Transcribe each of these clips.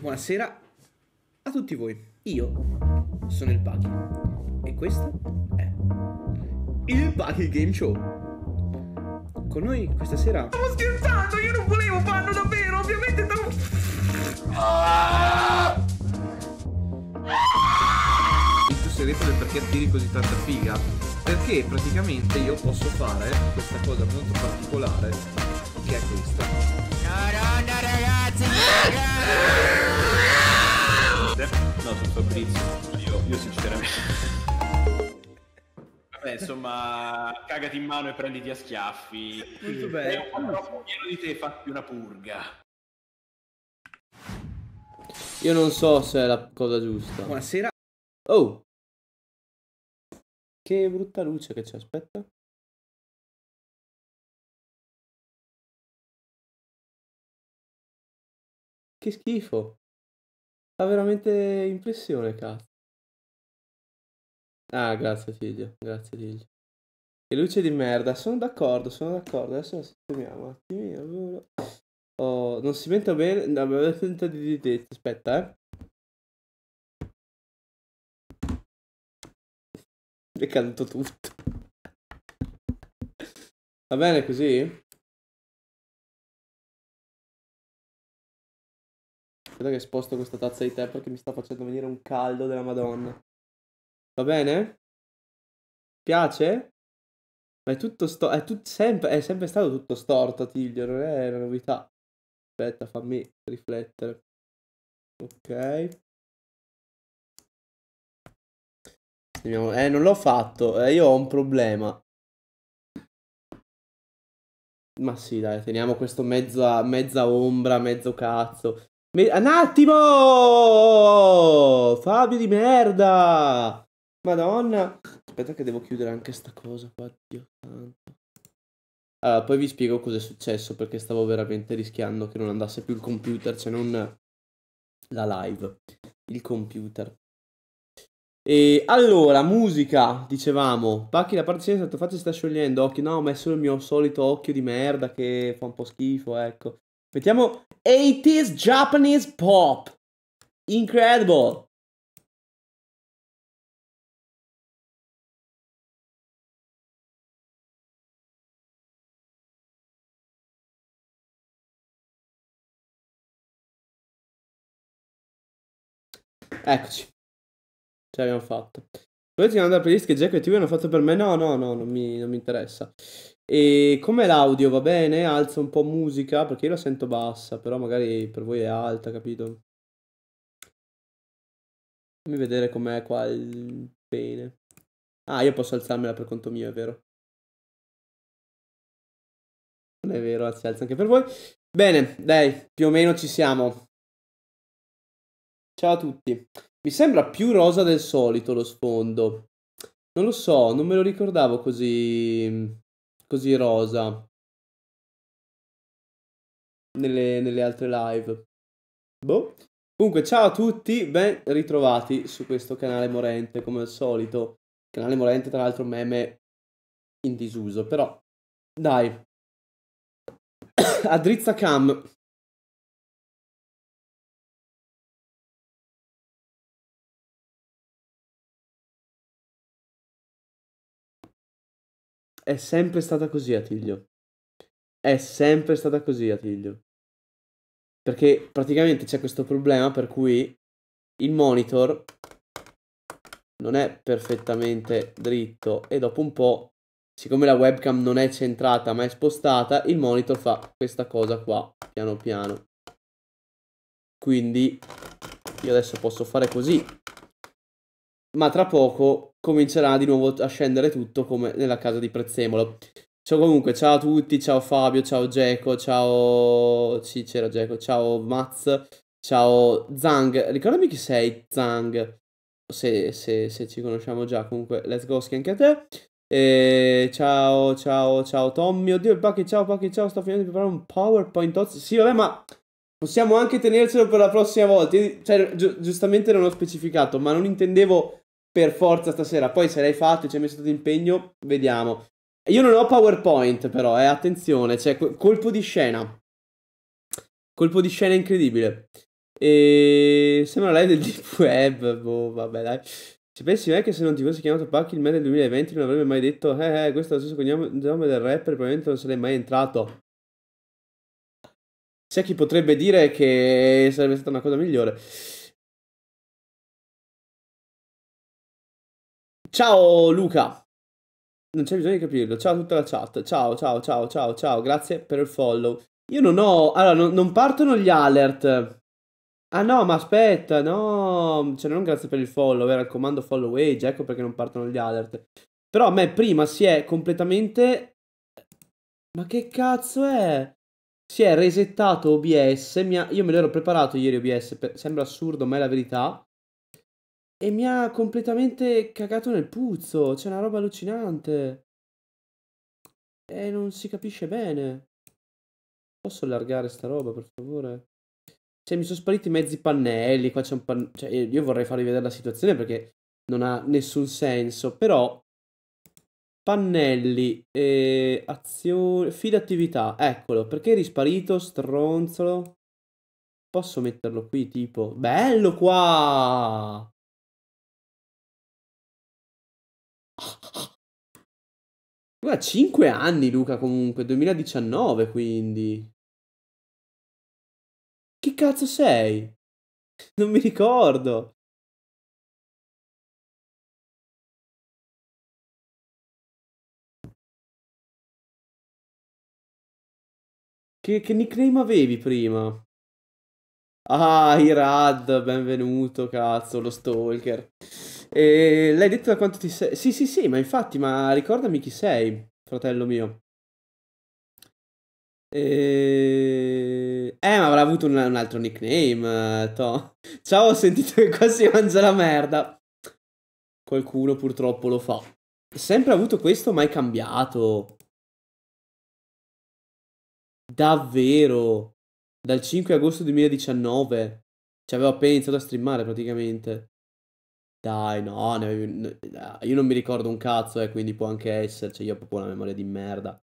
Buonasera a tutti voi. Io sono il Pachi e questo è il Pachi Game Show. Con noi questa sera. Stavo scherzando, io non volevo farlo davvero, ovviamente stavo. Ah! Il tuo del perché attiri così tanta figa? Perché praticamente io posso fare questa cosa molto particolare che è questa. Madonna ragazzi! No, su Fabrizio. Io, io sinceramente. Vabbè, insomma, cagati in mano e prenditi a schiaffi. Molto bello. È eh, un po' pieno di te, fatti una purga. Io non so se è la cosa giusta. Buonasera. Oh! Che brutta luce che ci aspetta. Che schifo. Fa veramente impressione, cazzo. Ah, grazie figlio, grazie Tilio. Che luce di merda, sono d'accordo, sono d'accordo. Adesso la sistemiamo un attimino. Oh, non si menta bene. No, mi tentato di dire. Aspetta, eh. È caduto tutto. Va bene così? Aspetta che sposto questa tazza di tè perché mi sta facendo venire un caldo della madonna. Va bene? Piace? Ma è tutto storto, È, tut... sempre... è sempre stato tutto storto, Tiglio, non è una novità. Aspetta, fammi riflettere. Ok. Eh, non l'ho fatto. Eh, io ho un problema. Ma sì, dai, teniamo questo mezza, mezza ombra, mezzo cazzo. Un attimo! Fabio di merda! Madonna! Aspetta che devo chiudere anche sta cosa qua, Dio santo. Allora, poi vi spiego cosa è successo perché stavo veramente rischiando che non andasse più il computer, se non la live, il computer. E allora, musica, dicevamo. Pacchi, la parte sinistra, la faccia si sta sciogliendo. Occhio, no, ho messo il mio solito occhio di merda che fa un po' schifo, ecco. Mettiamo 80s Japanese pop. Incredible. Eccoci. Ce l'abbiamo fatta. Poi ti mando la playlist che Jack e TV hanno fatto per me. No, no, no, non mi, non mi interessa. E come l'audio va bene? Alzo un po' musica perché io la sento bassa, però magari per voi è alta, capito? Fammi vedere com'è qua il bene. Ah, io posso alzarmela per conto mio, è vero. Non è vero, si alza anche per voi. Bene, dai, più o meno ci siamo. Ciao a tutti. Mi sembra più rosa del solito lo sfondo. Non lo so, non me lo ricordavo così così rosa nelle, nelle altre live. Boh. Comunque, ciao a tutti, ben ritrovati su questo canale Morente, come al solito. Canale Morente, tra l'altro, meme in disuso, però dai. Adrizza Drizza Cam è sempre stata così, Attilio. È sempre stata così, Attilio. Perché praticamente c'è questo problema per cui il monitor non è perfettamente dritto e dopo un po', siccome la webcam non è centrata ma è spostata, il monitor fa questa cosa qua, piano piano. Quindi io adesso posso fare così ma tra poco comincerà di nuovo a scendere tutto come nella casa di Prezzemolo. Ciao comunque, ciao a tutti, ciao Fabio, ciao Geco, ciao Cicero Geco, ciao Maz, ciao Zang, ricordami chi sei Zang, se, se, se ci conosciamo già, comunque let's go anche a te. E ciao, ciao, ciao Tommy, oddio Pachi, ciao Pachi, ciao, sto finendo di preparare un PowerPoint Sì, vabbè, ma possiamo anche tenercelo per la prossima volta. Cioè, gi- giustamente non ho specificato, ma non intendevo per forza stasera. Poi se l'hai fatto e ci hai messo tutto impegno, vediamo. Io non ho PowerPoint però, eh, attenzione, cioè colpo di scena. Colpo di scena incredibile. E... Sembra lei del deep web, boh, vabbè dai. Se pensi me che se non ti fosse chiamato Pac il me del 2020 non avrebbe mai detto Eh, eh questo è lo stesso cognome del rapper, probabilmente non sarei mai entrato. C'è chi potrebbe dire che sarebbe stata una cosa migliore. Ciao Luca. Non c'è bisogno di capirlo. Ciao a tutta la chat. Ciao, ciao, ciao, ciao, ciao. Grazie per il follow. Io non ho... Allora, non, non partono gli alert. Ah no, ma aspetta, no. Cioè, non grazie per il follow. Era il comando follow age. Ecco perché non partono gli alert. Però a me prima si è completamente... Ma che cazzo è? Si è resettato OBS. Ha... Io me l'ero preparato ieri OBS. Per... Sembra assurdo, ma è la verità. E mi ha completamente cagato nel puzzo. C'è una roba allucinante. E non si capisce bene. Posso allargare sta roba, per favore? Cioè, mi sono spariti mezzi pannelli. Qua c'è un pannello. Cioè, io vorrei farvi vedere la situazione perché non ha nessun senso. Però, pannelli, eh, azione, fila attività. Eccolo, perché è risparito, stronzolo? Posso metterlo qui, tipo... Bello qua! Vabbè, 5 anni Luca comunque, 2019 quindi. Chi cazzo sei? Non mi ricordo. Che, che nickname avevi prima? Ah, Irad, benvenuto, cazzo, lo stalker. E l'hai detto da quanto ti sei... Sì, sì, sì, ma infatti, ma ricordami chi sei, fratello mio. E... Eh, ma avrà avuto un, un altro nickname, eh, to. Ciao, ho sentito che qua si mangia la merda. Qualcuno purtroppo lo fa. Sempre avuto questo, mai cambiato. Davvero. Dal 5 agosto 2019. Ci avevo appena iniziato a streamare praticamente. Dai, no, ne avevi- io non mi ricordo un cazzo, eh, quindi può anche esserci, cioè io ho proprio una memoria di merda.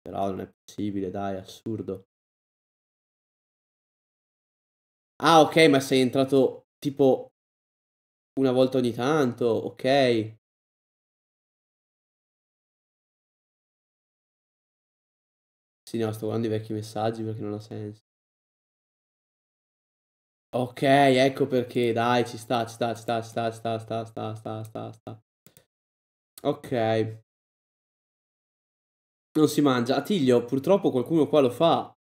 Però non è possibile, dai, assurdo. Ah, ok, ma sei entrato tipo una volta ogni tanto, ok. Sì, no, sto guardando i vecchi messaggi perché non ha senso. Ok, ecco perché, dai, ci sta, ci sta, ci sta, ci sta, ci sta, sta, sta, sta, sta, sta. Ok. Non si mangia. Attilio, purtroppo qualcuno qua lo fa.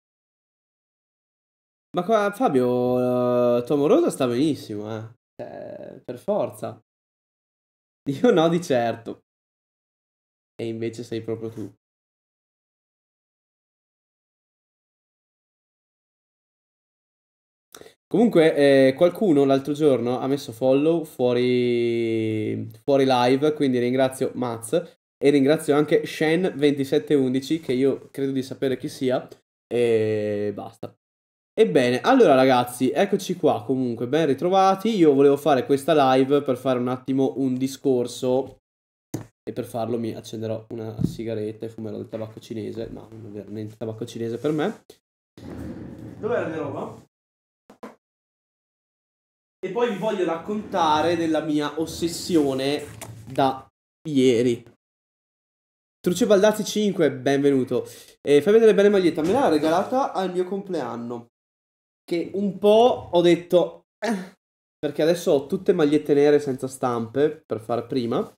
Ma qua Fabio uh, Tomorosa sta benissimo, eh. eh. Per forza. Io no di certo. E invece sei proprio tu. Comunque, eh, qualcuno l'altro giorno ha messo follow fuori, fuori live, quindi ringrazio Mats e ringrazio anche Shen2711, che io credo di sapere chi sia, e basta. Ebbene, allora ragazzi, eccoci qua comunque, ben ritrovati. Io volevo fare questa live per fare un attimo un discorso e per farlo mi accenderò una sigaretta e fumerò del tabacco cinese, ma no, non è niente tabacco cinese per me. Dov'è la mia roba? E poi vi voglio raccontare della mia ossessione da ieri. Truce Baldazzi 5, benvenuto. Eh, fai vedere bene maglietta, me l'ha regalata al mio compleanno. Che un po' ho detto... Eh, perché adesso ho tutte magliette nere senza stampe, per far prima.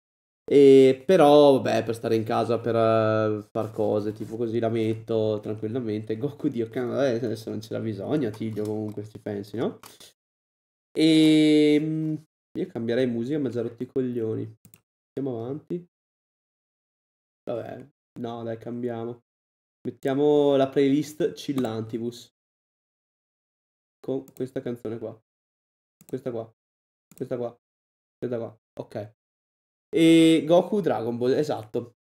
E però, vabbè, per stare in casa, per uh, far cose, tipo così la metto tranquillamente. Goku Dio, okay, eh, adesso non ce l'ha bisogno, Tiglio comunque, ci pensi, no? E ehm, io cambierei musica, ma già rotti i coglioni. Andiamo avanti. Vabbè, no, dai, cambiamo. Mettiamo la playlist Cillantibus. Con questa canzone qua. Questa qua. Questa qua. Questa qua. Ok. E Goku Dragon Ball, esatto.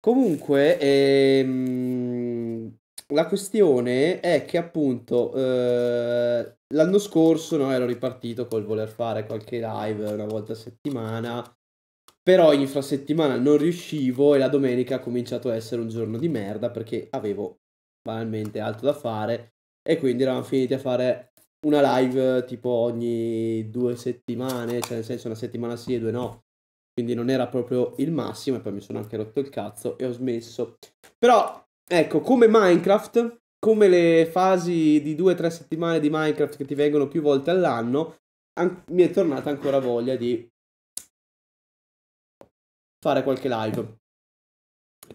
Comunque, ehm, la questione è che appunto eh, l'anno scorso no, ero ripartito col voler fare qualche live una volta a settimana, però infrasettimana non riuscivo e la domenica ha cominciato a essere un giorno di merda perché avevo banalmente altro da fare e quindi eravamo finiti a fare una live tipo ogni due settimane, cioè nel senso una settimana sì e due no quindi non era proprio il massimo e poi mi sono anche rotto il cazzo e ho smesso. Però Ecco, come Minecraft, come le fasi di 2-3 settimane di Minecraft che ti vengono più volte all'anno, an- mi è tornata ancora voglia di fare qualche live.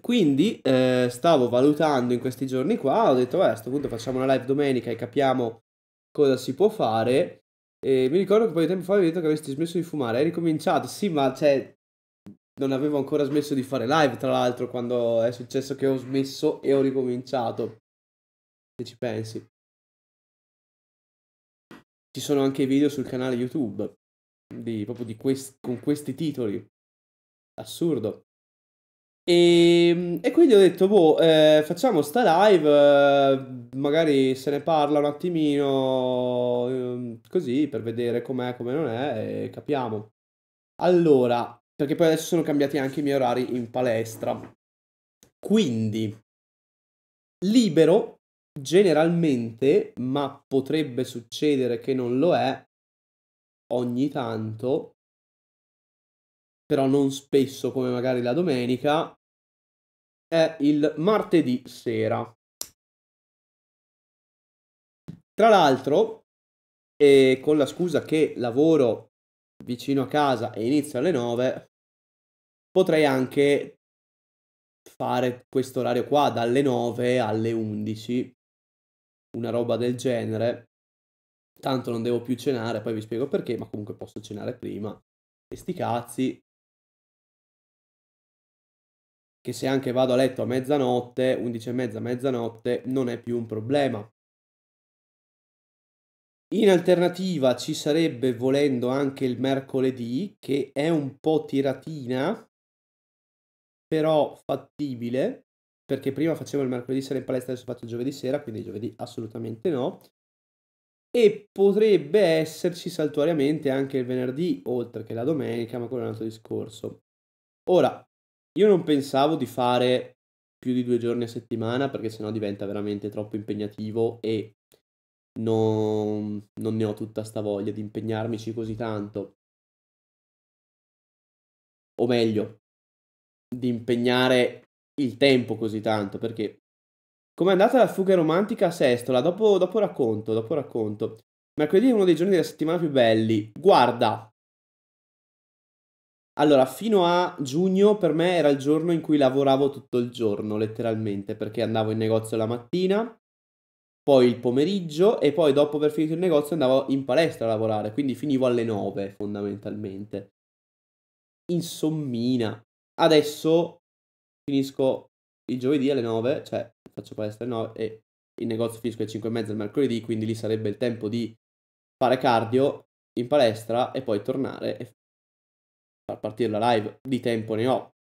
Quindi eh, stavo valutando in questi giorni qua, ho detto, beh, a questo punto facciamo una live domenica e capiamo cosa si può fare. E mi ricordo che poi di tempo fa avevi detto che avresti smesso di fumare, hai ricominciato, sì, ma cioè, non avevo ancora smesso di fare live, tra l'altro, quando è successo che ho smesso e ho ricominciato. Se ci pensi. Ci sono anche video sul canale YouTube di, proprio di quest, con questi titoli. Assurdo. E, ehm, e quindi ho detto, boh, eh, facciamo sta live, eh, magari se ne parla un attimino eh, così per vedere com'è, come non è e capiamo. Allora, perché poi adesso sono cambiati anche i miei orari in palestra. Quindi, libero generalmente, ma potrebbe succedere che non lo è ogni tanto, però non spesso come magari la domenica, è il martedì sera. Tra l'altro, eh, con la scusa che lavoro vicino a casa e inizio alle 9, potrei anche fare questo orario qua dalle 9 alle 11, una roba del genere. Tanto non devo più cenare, poi vi spiego perché, ma comunque posso cenare prima. E sti cazzi. Che se anche vado a letto a mezzanotte, 11 e mezza, mezzanotte, non è più un problema. In alternativa ci sarebbe volendo anche il mercoledì che è un po' tiratina, però fattibile, perché prima facevo il mercoledì sera in palestra, adesso faccio il giovedì sera, quindi giovedì assolutamente no. E potrebbe esserci saltuariamente anche il venerdì, oltre che la domenica, ma quello è un altro discorso. Ora, io non pensavo di fare più di due giorni a settimana, perché sennò diventa veramente troppo impegnativo e non, non ne ho tutta sta voglia di impegnarmici così tanto. O meglio, di impegnare il tempo così tanto, perché Com'è andata la fuga romantica a Sestola? Dopo, dopo, racconto, dopo racconto. Mercoledì è uno dei giorni della settimana più belli. Guarda! Allora, fino a giugno per me era il giorno in cui lavoravo tutto il giorno, letteralmente, perché andavo in negozio la mattina, poi il pomeriggio e poi dopo aver finito il negozio andavo in palestra a lavorare, quindi finivo alle 9 fondamentalmente. Insommina, adesso finisco il giovedì alle 9, cioè faccio palestra alle 9 e il negozio finisco alle 5 e mezza il mercoledì, quindi lì sarebbe il tempo di fare cardio in palestra e poi tornare e far partire la live, di tempo ne ho.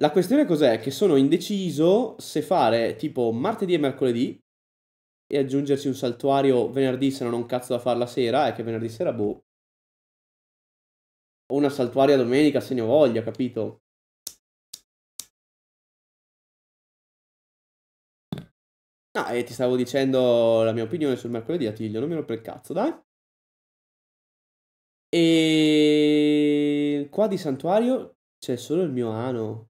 La questione cos'è? Che sono indeciso se fare tipo martedì e mercoledì e aggiungersi un saltuario venerdì se non ho un cazzo da fare la sera, è che venerdì sera boh. O una saltuaria domenica se ne ho voglia, capito? Ah, e ti stavo dicendo la mia opinione sul mercoledì, Attilio, non mi per il cazzo, dai. E qua di santuario c'è solo il mio ano.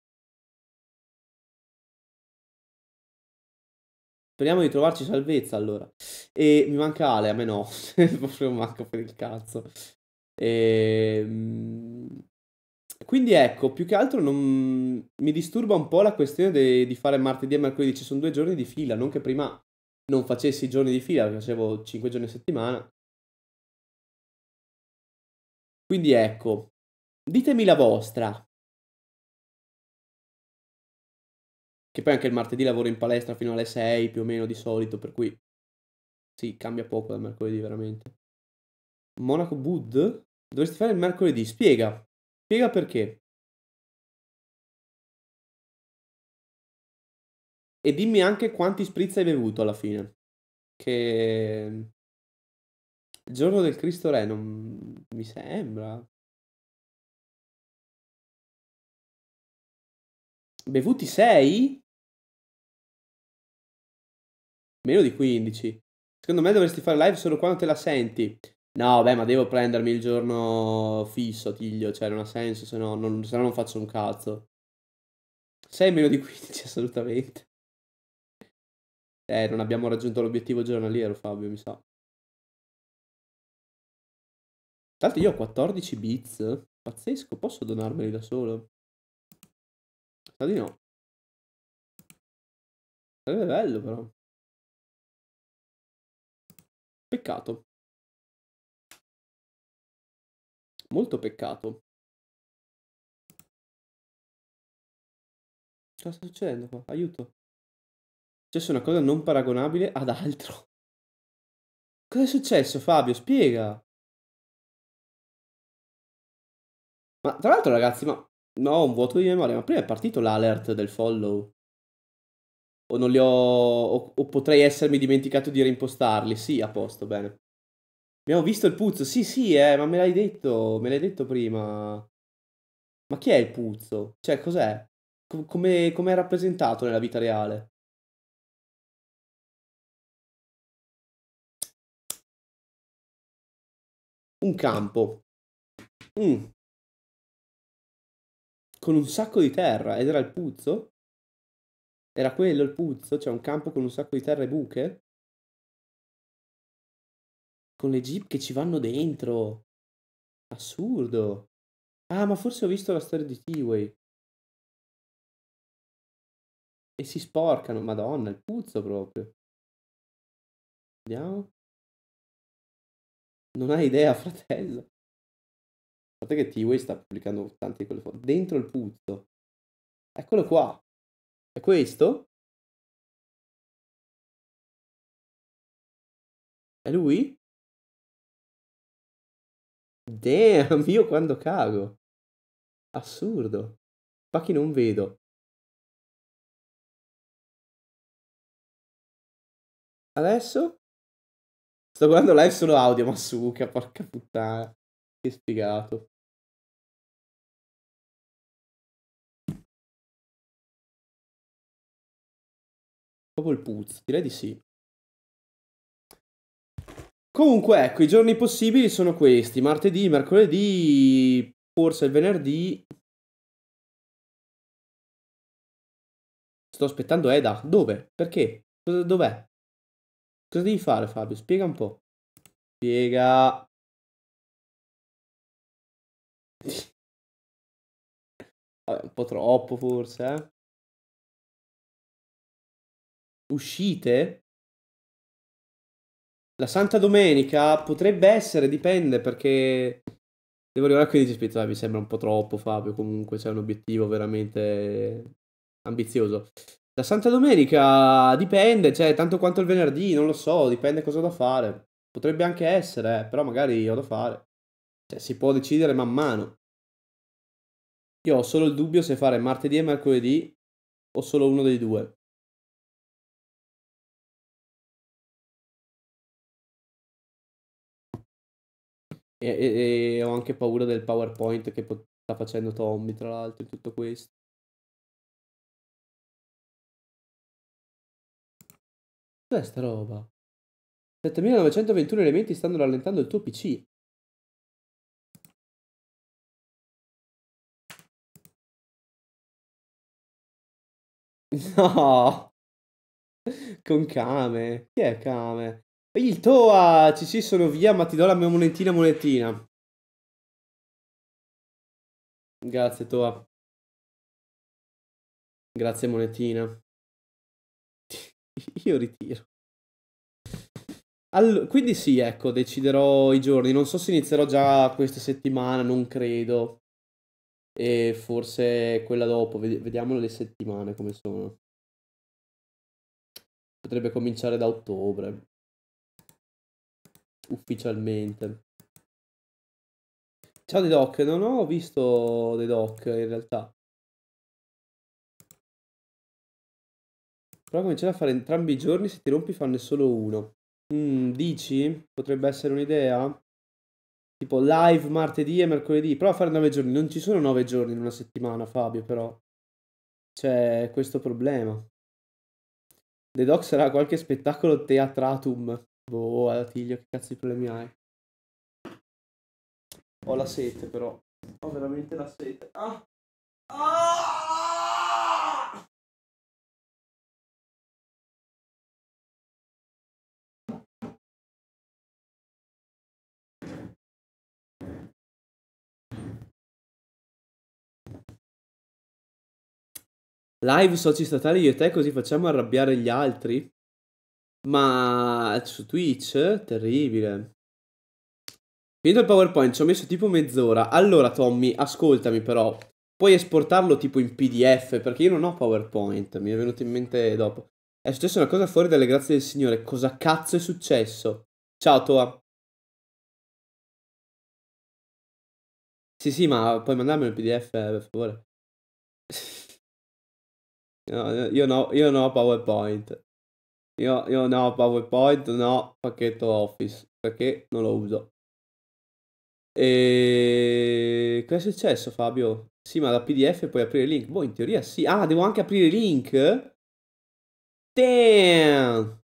Speriamo di trovarci salvezza allora. E mi manca Ale, a me no. Proprio manco per il cazzo. E... Ehm, quindi ecco, più che altro non... mi disturba un po' la questione de... di fare martedì e mercoledì. Ci sono due giorni di fila, non che prima non facessi giorni di fila, facevo cinque giorni a settimana. Quindi ecco, ditemi la vostra. Che poi anche il martedì lavoro in palestra fino alle 6 più o meno di solito, per cui sì, cambia poco dal mercoledì veramente. Monaco Bud? Dovresti fare il mercoledì, spiega. Spiega perché. E dimmi anche quanti spritz hai bevuto alla fine. Che il giorno del Cristo Re non mi sembra. Bevuti 6? Meno di 15. Secondo me dovresti fare live solo quando te la senti. No, beh, ma devo prendermi il giorno fisso, Tiglio. Cioè, non ha senso, se no non, se no non faccio un cazzo. Sei meno di 15, assolutamente. Eh, non abbiamo raggiunto l'obiettivo giornaliero, Fabio, mi sa. Tanto io ho 14 bits. Pazzesco, posso donarmeli da solo? Sa di no. Sarebbe bello, però. Peccato. Molto peccato. Cosa sta succedendo qua? Aiuto. È successo una cosa non paragonabile ad altro. Cosa è successo, Fabio? Spiega. Ma tra l'altro, ragazzi, ma no, un vuoto di memoria. Ma prima è partito l'alert del follow o non li ho, o, o potrei essermi dimenticato di reimpostarli. Sì, a posto, bene. Abbiamo visto il puzzo, sì sì, eh, ma me l'hai detto, me l'hai detto prima. Ma chi è il puzzo? Cioè, cos'è? come, come è rappresentato nella vita reale? Un campo. Mm. Con un sacco di terra, ed era il puzzo? Era quello il puzzo? Cioè un campo con un sacco di terra e buche? Con le jeep che ci vanno dentro. Assurdo. Ah, ma forse ho visto la storia di T-Way. E si sporcano. Madonna, il puzzo proprio. Vediamo. Non hai idea, fratello. Guardate che T-Way sta pubblicando tante di quelle foto. Dentro il puzzo. Eccolo qua. È questo? È lui? Damn, io quando cago. Assurdo. Ma che non vedo. Adesso? Sto guardando live solo audio, ma suca, porca puttana. Che spiegato. Dopo il Puz, direi di sì. Comunque, ecco, i giorni possibili sono questi. Martedì, mercoledì, forse il venerdì. Sto aspettando Eda. Dove? Perché? Dov'è? Cosa devi fare, Fabio? Spiega un po'. Spiega. Vabbè, un po' troppo forse, eh? uscite la Santa Domenica potrebbe essere, dipende perché devo arrivare a 15 iscritti, mi sembra un po' troppo Fabio, comunque c'è un obiettivo veramente ambizioso. La Santa Domenica dipende, cioè tanto quanto il venerdì, non lo so, dipende cosa ho da fare. Potrebbe anche essere, eh, però magari ho da fare. Cioè, si può decidere man mano. Io ho solo il dubbio se fare martedì e mercoledì o solo uno dei due. E, e, e ho anche paura del PowerPoint che pot- sta facendo Tommy, tra l'altro, in tutto questo. Cos'è sta roba? 7921 elementi stanno rallentando il tuo PC. No! Con Kame. Chi è Kame? Il Toa, CC sono via, ma ti do la mia monetina monetina. Grazie Toa. Grazie monetina. Io ritiro. Allora, quindi sì, ecco, deciderò i giorni. Non so se inizierò già questa settimana, non credo. E forse quella dopo, vediamo le settimane come sono. Potrebbe cominciare da ottobre ufficialmente. Ciao The Doc, non ho visto The Doc in realtà. Però cominciare a fare entrambi i giorni, se ti rompi fanno solo uno. Mm, dici? Potrebbe essere un'idea? Tipo live martedì e mercoledì. Prova a fare nove giorni. Non ci sono nove giorni in una settimana, Fabio, però. C'è questo problema. The Doc sarà qualche spettacolo teatratum. Boh, Attilio, che cazzo di problemi hai? Ho la sete però. Ho veramente la sete. Ah! Ah! Live soci statali io e te così facciamo arrabbiare gli altri? Ma su Twitch? Terribile. Finito il PowerPoint, ci ho messo tipo mezz'ora. Allora, Tommy, ascoltami però. Puoi esportarlo tipo in PDF, perché io non ho PowerPoint, mi è venuto in mente dopo. È successa una cosa fuori dalle grazie del Signore. Cosa cazzo è successo? Ciao, Toa. Sì, sì, ma puoi mandarmi il PDF, eh, per favore. No, io, no, io no ho PowerPoint. Io, io no, PowerPoint no, pacchetto Office, perché non lo uso. E... Cosa è successo Fabio? Sì, ma da PDF puoi aprire link. Boh, in teoria sì. Ah, devo anche aprire link? Damn!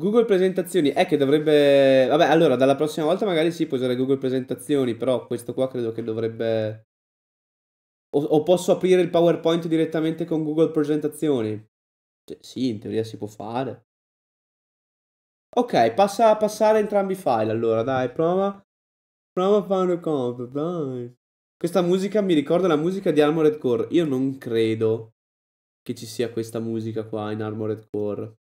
Google Presentazioni. È che dovrebbe... Vabbè, allora, dalla prossima volta magari sì, puoi usare Google Presentazioni, però questo qua credo che dovrebbe... O, o posso aprire il PowerPoint direttamente con Google Presentazioni? Cioè, sì, in teoria si può fare. Ok, passa a passare entrambi i file allora, dai, prova. Prova a fare una cosa, dai. Questa musica mi ricorda la musica di Armored Core. Io non credo che ci sia questa musica qua in Armored Core.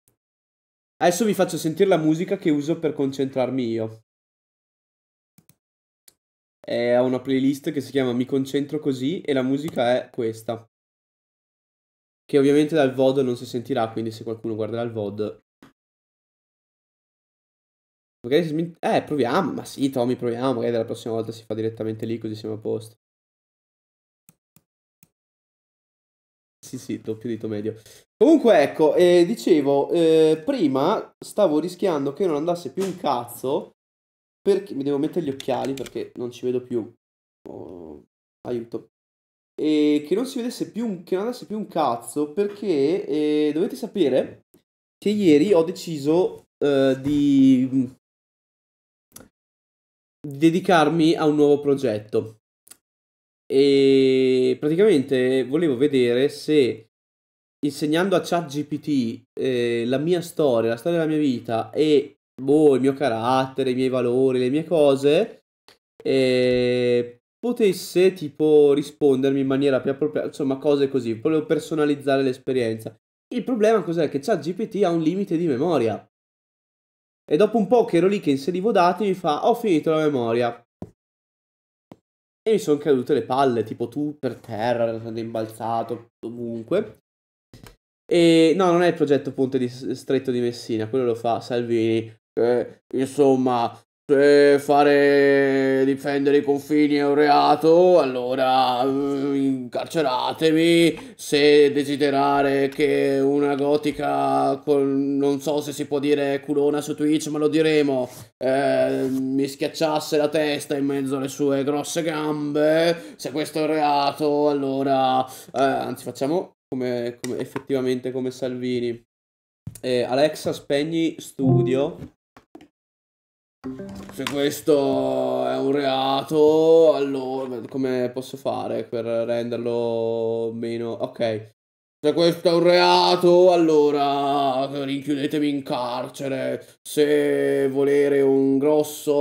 Adesso vi faccio sentire la musica che uso per concentrarmi io. Eh, ho una playlist che si chiama Mi concentro così e la musica è questa che ovviamente dal VOD non si sentirà, quindi se qualcuno guarderà il VOD... Magari si... Eh, proviamo, ma sì Tommy, proviamo, magari la prossima volta si fa direttamente lì così siamo a posto. Sì, sì, doppio dito medio. Comunque, ecco, eh, dicevo, eh, prima stavo rischiando che non andasse più un cazzo perché mi devo mettere gli occhiali perché non ci vedo più. Oh, aiuto e che non si vedesse più un, che non andasse più un cazzo perché eh, dovete sapere che ieri ho deciso eh, di mm, dedicarmi a un nuovo progetto e praticamente volevo vedere se insegnando a ChatGPT eh, la mia storia, la storia della mia vita e boh, il mio carattere, i miei valori, le mie cose, eh, potesse tipo rispondermi in maniera più appropriata, insomma cose così, volevo personalizzare l'esperienza. Il problema cos'è? Che GPT ha un limite di memoria. E dopo un po' che ero lì che inserivo dati mi fa ho finito la memoria. E mi sono cadute le palle, tipo tu per terra, sono imbalzato ovunque. E no, non è il progetto Ponte di Stretto di Messina, quello lo fa Salvini. Eh, insomma, se fare difendere i confini è un reato, allora mm, incarceratemi. Se desiderare che una gotica, con, non so se si può dire culona su Twitch, ma lo diremo, eh, mi schiacciasse la testa in mezzo alle sue grosse gambe, se questo è un reato, allora... Eh, anzi, facciamo come, come, effettivamente come Salvini. Eh, Alexa, spegni studio se questo è un reato, allora come posso fare per renderlo meno... Ok. Se questo è un reato, allora rinchiudetemi in carcere. Se volere un grosso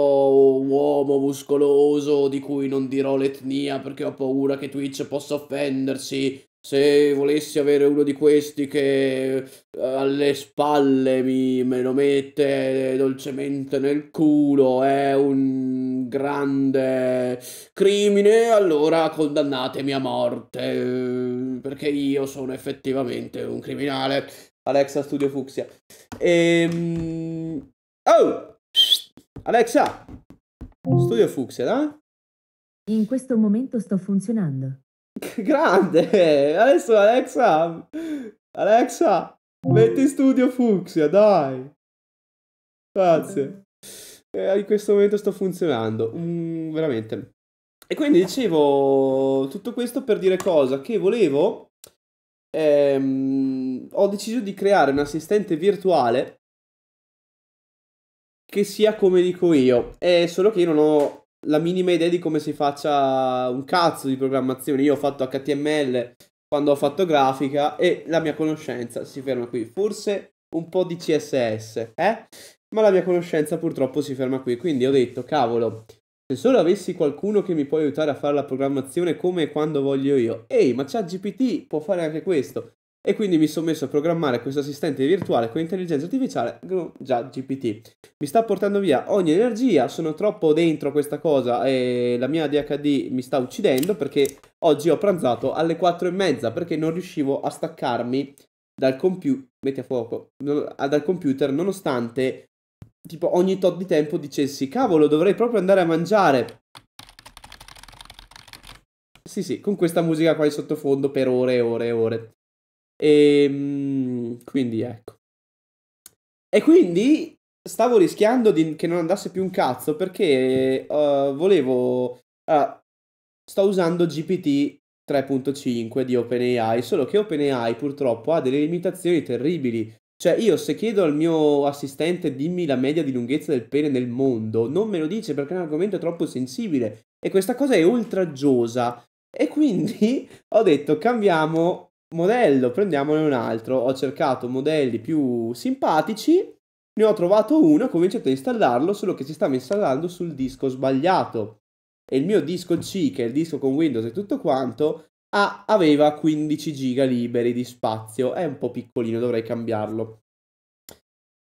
uomo muscoloso di cui non dirò l'etnia perché ho paura che Twitch possa offendersi, se volessi avere uno di questi che eh, alle spalle mi, me lo mette dolcemente nel culo, è un grande crimine, allora condannatemi a morte, perché io sono effettivamente un criminale. Alexa Studio Fuxia. Ehm... Oh! Alexa! Studio Fuxia, dai? In questo momento sto funzionando. Grande! Adesso Alexa... Alexa, metti in studio Fuxia, dai! Grazie. Eh, in questo momento sto funzionando, mm, veramente. E quindi dicevo tutto questo per dire cosa? Che volevo... Ehm, ho deciso di creare un assistente virtuale che sia come dico io, è eh, solo che io non ho la minima idea di come si faccia un cazzo di programmazione. Io ho fatto HTML quando ho fatto grafica e la mia conoscenza si ferma qui. Forse un po' di CSS, eh? Ma la mia conoscenza purtroppo si ferma qui. Quindi ho detto, cavolo, se solo avessi qualcuno che mi può aiutare a fare la programmazione come e quando voglio io. Ehi, ma c'è GPT, può fare anche questo. E quindi mi sono messo a programmare questo assistente virtuale con intelligenza artificiale già GPT. Mi sta portando via ogni energia, sono troppo dentro questa cosa e la mia ADHD mi sta uccidendo perché oggi ho pranzato alle 4 e mezza perché non riuscivo a staccarmi dal, compu- fuoco, dal computer nonostante tipo ogni tot di tempo dicessi cavolo dovrei proprio andare a mangiare sì, sì, con questa musica qua in sottofondo per ore e ore e ore. E ehm, quindi ecco. E quindi stavo rischiando di, che non andasse più un cazzo perché uh, volevo... Uh, sto usando GPT 3.5 di OpenAI, solo che OpenAI purtroppo ha delle limitazioni terribili. Cioè io se chiedo al mio assistente dimmi la media di lunghezza del pene nel mondo, non me lo dice perché è un argomento troppo sensibile e questa cosa è oltraggiosa. E quindi ho detto cambiamo modello, prendiamone un altro. Ho cercato modelli più simpatici, ne ho trovato uno, ho cominciato a installarlo, solo che si stava installando sul disco sbagliato. E il mio disco C, che è il disco con Windows e tutto quanto, ha, aveva 15 giga liberi di spazio. È un po' piccolino, dovrei cambiarlo.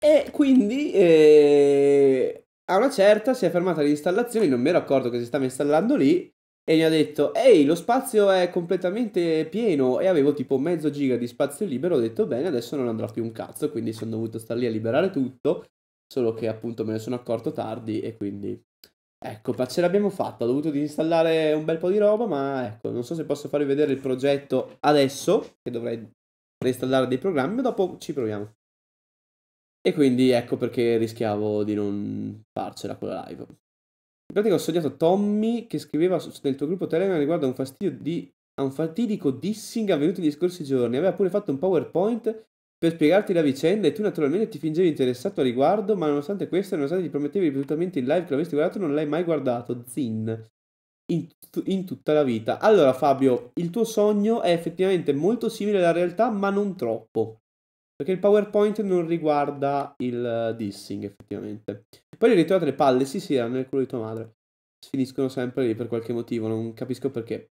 E quindi eh, a una certa si è fermata l'installazione, non mi ero accorto che si stava installando lì e mi ha detto ehi lo spazio è completamente pieno e avevo tipo mezzo giga di spazio libero ho detto bene adesso non andrà più un cazzo quindi sono dovuto stare lì a liberare tutto solo che appunto me ne sono accorto tardi e quindi ecco ma ce l'abbiamo fatta ho dovuto disinstallare un bel po' di roba ma ecco non so se posso farvi vedere il progetto adesso che dovrei reinstallare dei programmi ma dopo ci proviamo e quindi ecco perché rischiavo di non farcela con la live in pratica ho sognato Tommy che scriveva nel tuo gruppo Telegram riguardo a un, di, a un fatidico dissing avvenuto negli scorsi giorni. Aveva pure fatto un PowerPoint per spiegarti la vicenda e tu naturalmente ti fingevi interessato a riguardo, ma nonostante questo, nonostante ti promettevi ripetutamente in live che l'avresti guardato, non l'hai mai guardato. Zin. In, in, tutta la vita. Allora Fabio, il tuo sogno è effettivamente molto simile alla realtà, ma non troppo. Perché il PowerPoint non riguarda il dissing, effettivamente. Poi le ritrovato le palle, sì sì, erano nel culo di tua madre. Finiscono sempre lì per qualche motivo, non capisco perché.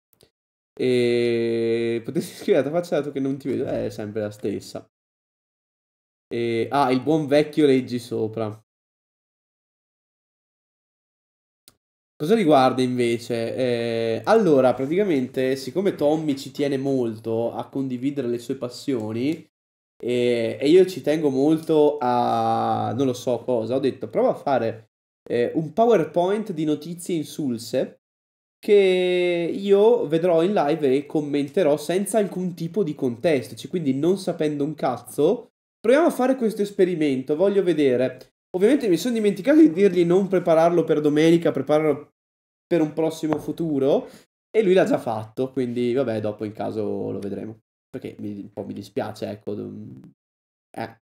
E potessi scrivere la faccia dato che non ti vedo, è sempre la stessa. E... Ah, il buon vecchio leggi sopra. Cosa riguarda invece? Eh, allora, praticamente, siccome Tommy ci tiene molto a condividere le sue passioni, e, e, io ci tengo molto a non lo so cosa. Ho detto prova a fare eh, un PowerPoint di notizie insulse che io vedrò in live e commenterò senza alcun tipo di contesto, cioè, quindi non sapendo un cazzo. Proviamo a fare questo esperimento, voglio vedere. Ovviamente mi sono dimenticato di dirgli non prepararlo per domenica, prepararlo per un prossimo futuro. E lui l'ha già fatto, quindi vabbè, dopo in caso lo vedremo perché mi, un po' mi dispiace, ecco. Mm, eh.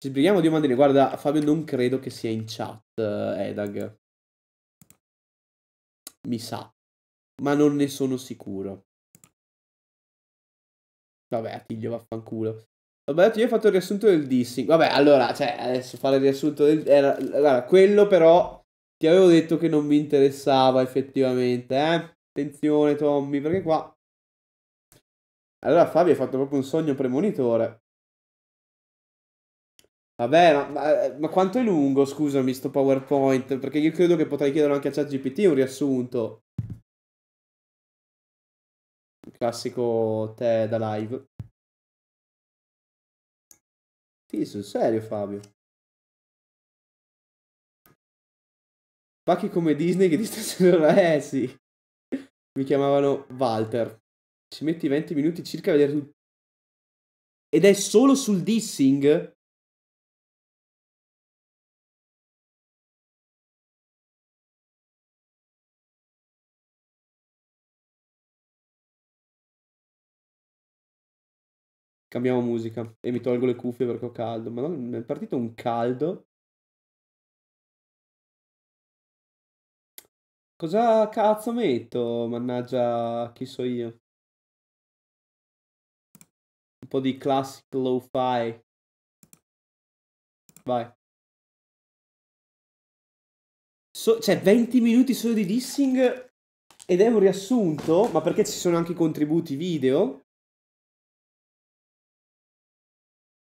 Ci sbrighiamo di mandare, guarda Fabio non credo che sia in chat eh, Edag. Mi sa, ma non ne sono sicuro. Vabbè, Attilio vaffanculo. Vabbè, io hai fatto il riassunto del dissing. Vabbè, allora, cioè, adesso fare il riassunto del... Era, guarda, quello però ti avevo detto che non mi interessava effettivamente, eh. Attenzione Tommy, perché qua allora Fabio ha fatto proprio un sogno premonitore. Vabbè, ma, ma, ma, quanto è lungo, scusami, sto PowerPoint? Perché io credo che potrei chiedere anche a ChatGPT un riassunto. Il classico te da live. Sì, sul serio, Fabio. Pacchi come Disney che distrassero... Eh, sì. Mi chiamavano Walter ci metti 20 minuti circa a vedere tutto. Ed è solo sul dissing. Cambiamo musica e mi tolgo le cuffie perché ho caldo. Ma non è partito un caldo. Cosa cazzo metto? Mannaggia, chi so io po' di classic lo-fi. Vai. So, cioè, 20 minuti solo di dissing ed è un riassunto, ma perché ci sono anche i contributi video.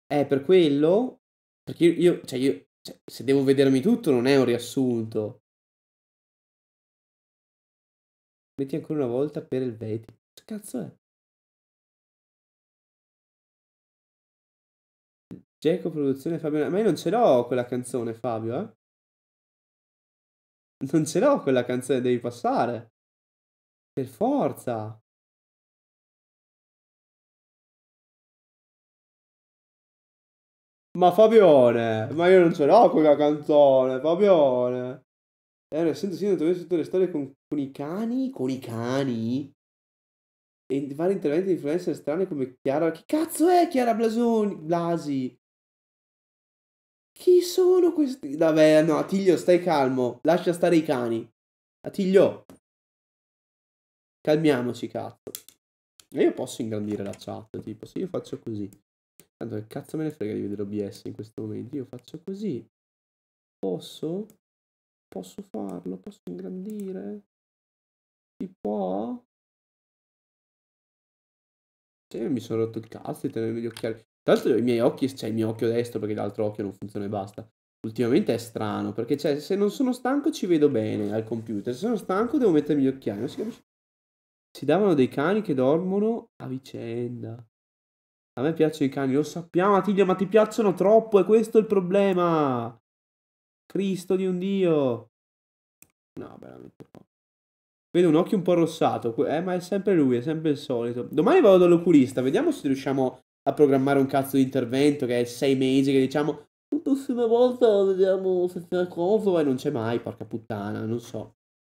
È per quello, perché io, io, cioè io cioè, se devo vedermi tutto non è un riassunto. Metti ancora una volta per il Veti. Che cazzo è? Geco produzione Fabio. Ma io non ce l'ho quella canzone, Fabio, eh. Non ce l'ho quella canzone, devi passare. Per forza. Ma Fabione, ma io non ce l'ho quella canzone, Fabione. Era eh, essendo sindaco dove tutte le storie con, con i cani, con i cani. E vari interventi di influencer strane come Chiara. Che cazzo è Chiara Blasoni? Blasi? Chi sono questi? Vabbè, no, Attilio, stai calmo. Lascia stare i cani. Attilio. Calmiamoci, cazzo. Io posso ingrandire la chat, tipo, se io faccio così. Tanto che cazzo me ne frega di vedere OBS in questo momento. Io faccio così. Posso? Posso farlo? Posso ingrandire? Si può? Sì, mi sono rotto il cazzo di tenermi gli occhiali. Tra l'altro i miei occhi, cioè il mio occhio destro perché l'altro occhio non funziona e basta. Ultimamente è strano perché cioè, se non sono stanco ci vedo bene al computer, se sono stanco devo mettermi gli occhiali, non si capisce. Si davano dei cani che dormono a vicenda. A me piacciono i cani, lo sappiamo Attilio, ma ti piacciono troppo e questo è il problema. Cristo di un Dio. No, veramente no. Vedo un occhio un po' rossato, eh, ma è sempre lui, è sempre il solito. Domani vado dall'oculista, vediamo se riusciamo a programmare un cazzo di intervento che è sei mesi che diciamo la prossima volta vediamo se c'è cosa e non c'è mai, porca puttana, non so.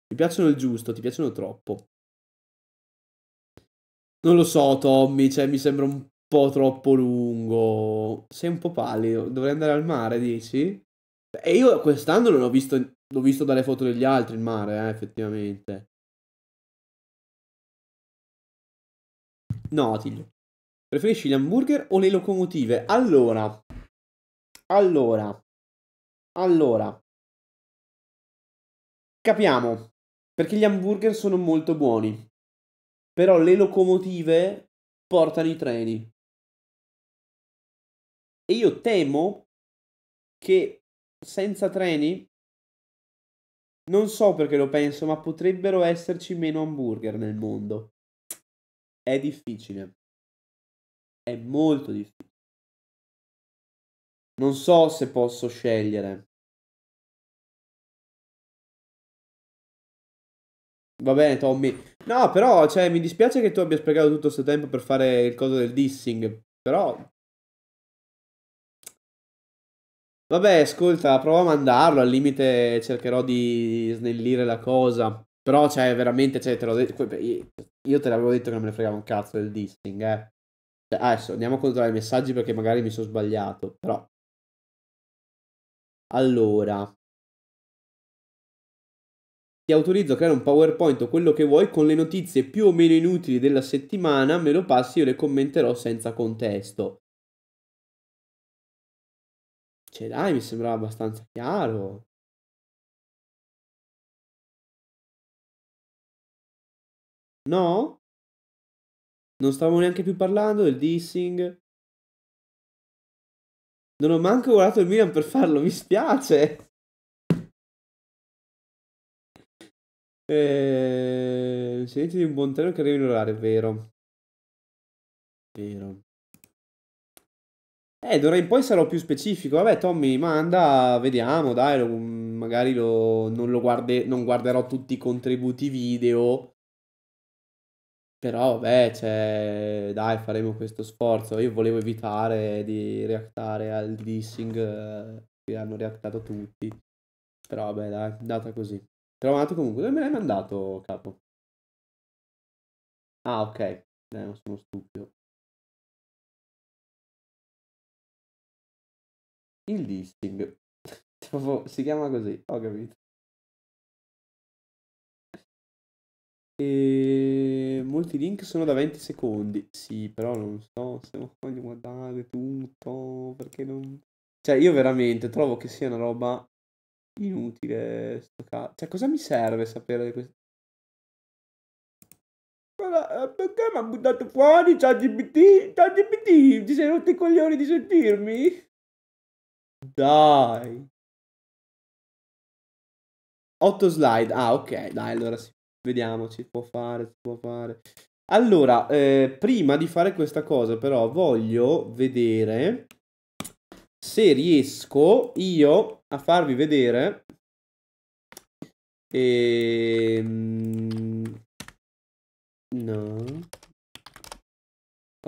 Ti piacciono il giusto, ti piacciono troppo. Non lo so, Tommy, cioè mi sembra un po' troppo lungo. Sei un po' pallido, dovrei andare al mare, dici? E io quest'anno non l'ho visto, l'ho visto dalle foto degli altri il mare, eh, effettivamente. No, Tiglio. Preferisci gli hamburger o le locomotive? Allora, allora, allora, capiamo, perché gli hamburger sono molto buoni, però le locomotive portano i treni. E io temo che senza treni, non so perché lo penso, ma potrebbero esserci meno hamburger nel mondo. È difficile è molto difficile. Non so se posso scegliere. Va bene, Tommy. No, però, cioè, mi dispiace che tu abbia sprecato tutto questo tempo per fare il coso del dissing. Però. Vabbè, ascolta, provo a mandarlo. Al limite cercherò di snellire la cosa. Però, cioè, veramente, cioè, te l'ho detto. Io te l'avevo detto che non me ne fregava un cazzo del dissing, eh. Cioè, adesso andiamo a controllare i messaggi perché magari mi sono sbagliato, però. Allora. Ti autorizzo a creare un PowerPoint o quello che vuoi con le notizie più o meno inutili della settimana, me lo passi, io le commenterò senza contesto. Cioè dai, mi sembrava abbastanza chiaro. No? Non stavamo neanche più parlando del dissing. Non ho manco guardato il Milan per farlo, mi spiace. Eh, senti di un buon treno che arriva in orario, vero. Vero. Eh, d'ora in poi sarò più specifico. Vabbè, Tommy, manda, vediamo, dai, magari lo, non, lo guarde, non guarderò tutti i contributi video, però, beh, cioè, dai, faremo questo sforzo. Io volevo evitare di reactare al dissing eh, che hanno reactato tutti. Però, beh, dai, è andata così. Te l'ho comunque. Dove me l'hai mandato, capo? Ah, ok. Dai, non sono stupido. Il dissing. si chiama così, ho capito. E molti link sono da 20 secondi. Sì, però non so se voglio guardare tutto perché non. Cioè, io veramente trovo che sia una roba inutile. Sto ca... Cioè, cosa mi serve sapere questo? Eh, perché mi ha buttato fuori ChatGPT? GPT? ti sei rotto i coglioni di sentirmi? Dai. 8 slide. Ah, ok, dai, allora sì. Vediamo, si può fare, si può fare. Allora, eh, prima di fare questa cosa però voglio vedere se riesco io a farvi vedere ehm... no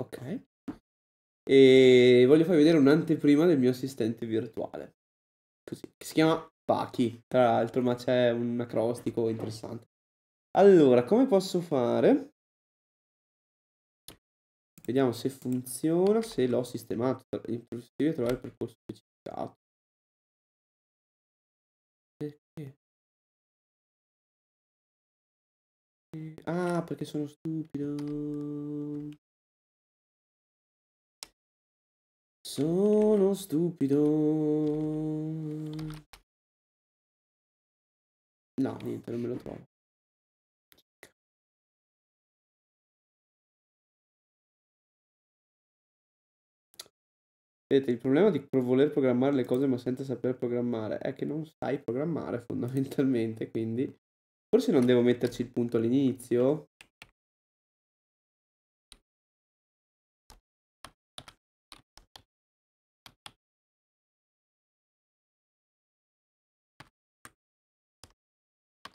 ok e voglio farvi vedere un'anteprima del mio assistente virtuale così che si chiama Paki tra l'altro ma c'è un acrostico interessante allora, come posso fare? Vediamo se funziona, se l'ho sistemato. Il possibile trovare il percorso specificato. Perché? Ah, perché sono stupido. Sono stupido. No, niente, non me lo trovo. Vedete, il problema di voler programmare le cose ma senza saper programmare è che non sai programmare fondamentalmente, quindi forse non devo metterci il punto all'inizio.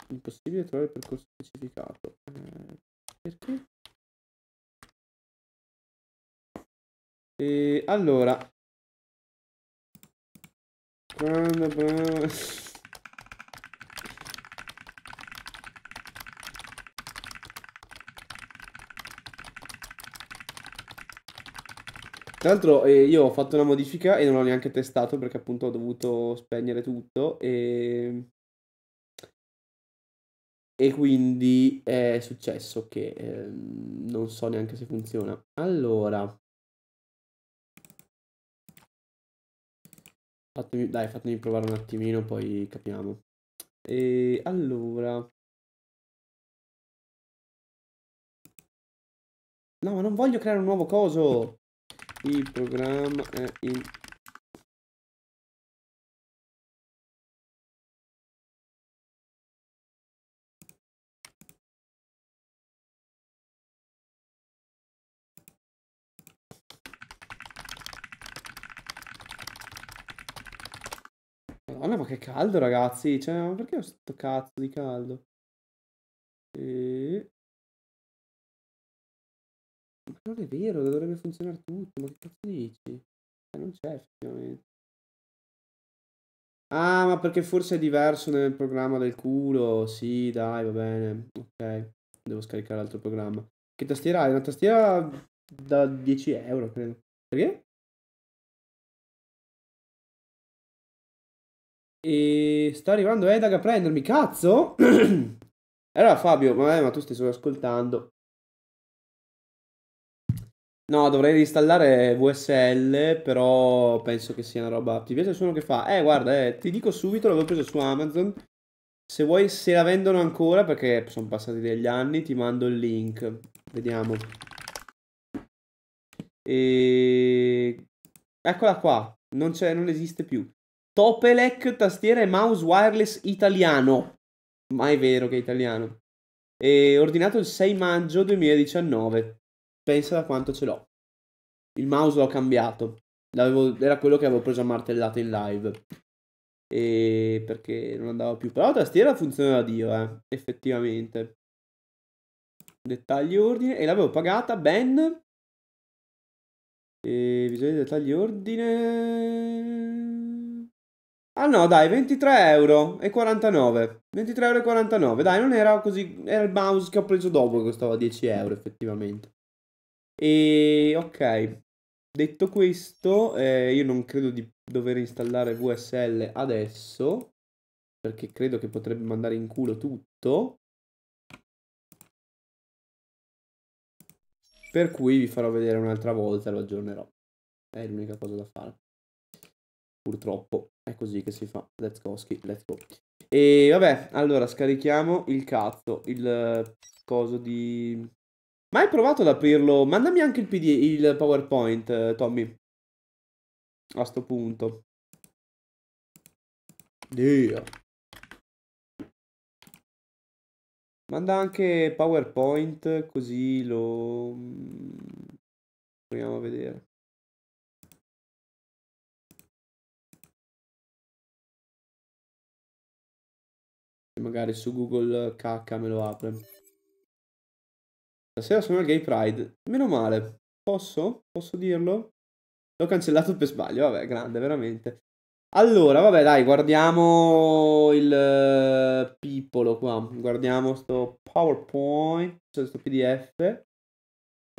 Impossibile trovare il percorso specificato. Eh, perché? E allora, tra l'altro eh, io ho fatto una modifica e non l'ho neanche testato perché appunto ho dovuto spegnere tutto e, e quindi è successo che eh, non so neanche se funziona. Allora, Fatemi, dai, fatemi provare un attimino, poi capiamo. E allora... No, ma non voglio creare un nuovo coso! Il programma è in che caldo, ragazzi. Cioè, ma perché ho sto cazzo di caldo? E... Ma non è vero, dovrebbe funzionare tutto. Ma che cazzo dici? Eh, non c'è effettivamente. Ah, ma perché forse è diverso nel programma del culo? Sì, dai, va bene. Ok, devo scaricare l'altro programma. Che tastiera hai? Una tastiera da 10 euro, credo. Perché? E sta arrivando Edag eh, a prendermi, cazzo! allora Fabio, vabbè, eh, ma tu stai solo ascoltando. No, dovrei installare VSL, però penso che sia una roba... Ti piace il suono che fa? Eh, guarda, eh, ti dico subito, l'avevo preso su Amazon. Se vuoi, se la vendono ancora, perché sono passati degli anni, ti mando il link. Vediamo. E... Eccola qua, non, non esiste più. Topelec, tastiera e mouse wireless italiano. Ma è vero che è italiano. E ordinato il 6 maggio 2019. Pensa da quanto ce l'ho. Il mouse l'ho cambiato. L'avevo, era quello che avevo preso a martellate in live. E perché non andava più. Però la tastiera funziona da Dio, eh, effettivamente. Dettagli ordine. E l'avevo pagata ben... E bisogna dettagli ordine... Ah no, dai, 23 euro e 49. 23 euro e 49. Dai, non era così... Era il mouse che ho preso dopo che costava 10 euro, effettivamente. E... ok. Detto questo, eh, io non credo di dover installare VSL adesso. Perché credo che potrebbe mandare in culo tutto. Per cui vi farò vedere un'altra volta, lo aggiornerò. È l'unica cosa da fare purtroppo. È così che si fa. Let's go, ski, let's go. E vabbè, allora scarichiamo il cazzo, il eh, coso di... Ma hai provato ad aprirlo? Mandami anche il, PD, il PowerPoint, eh, Tommy. A sto punto. Dio. Manda anche PowerPoint così lo... Mm, proviamo a vedere. magari su Google cacca me lo apre. Stasera sono al Gay Pride. Meno male. Posso? Posso dirlo? L'ho cancellato per sbaglio, vabbè, grande, veramente. Allora, vabbè, dai, guardiamo il uh, pippolo qua. Guardiamo sto PowerPoint, cioè sto PDF.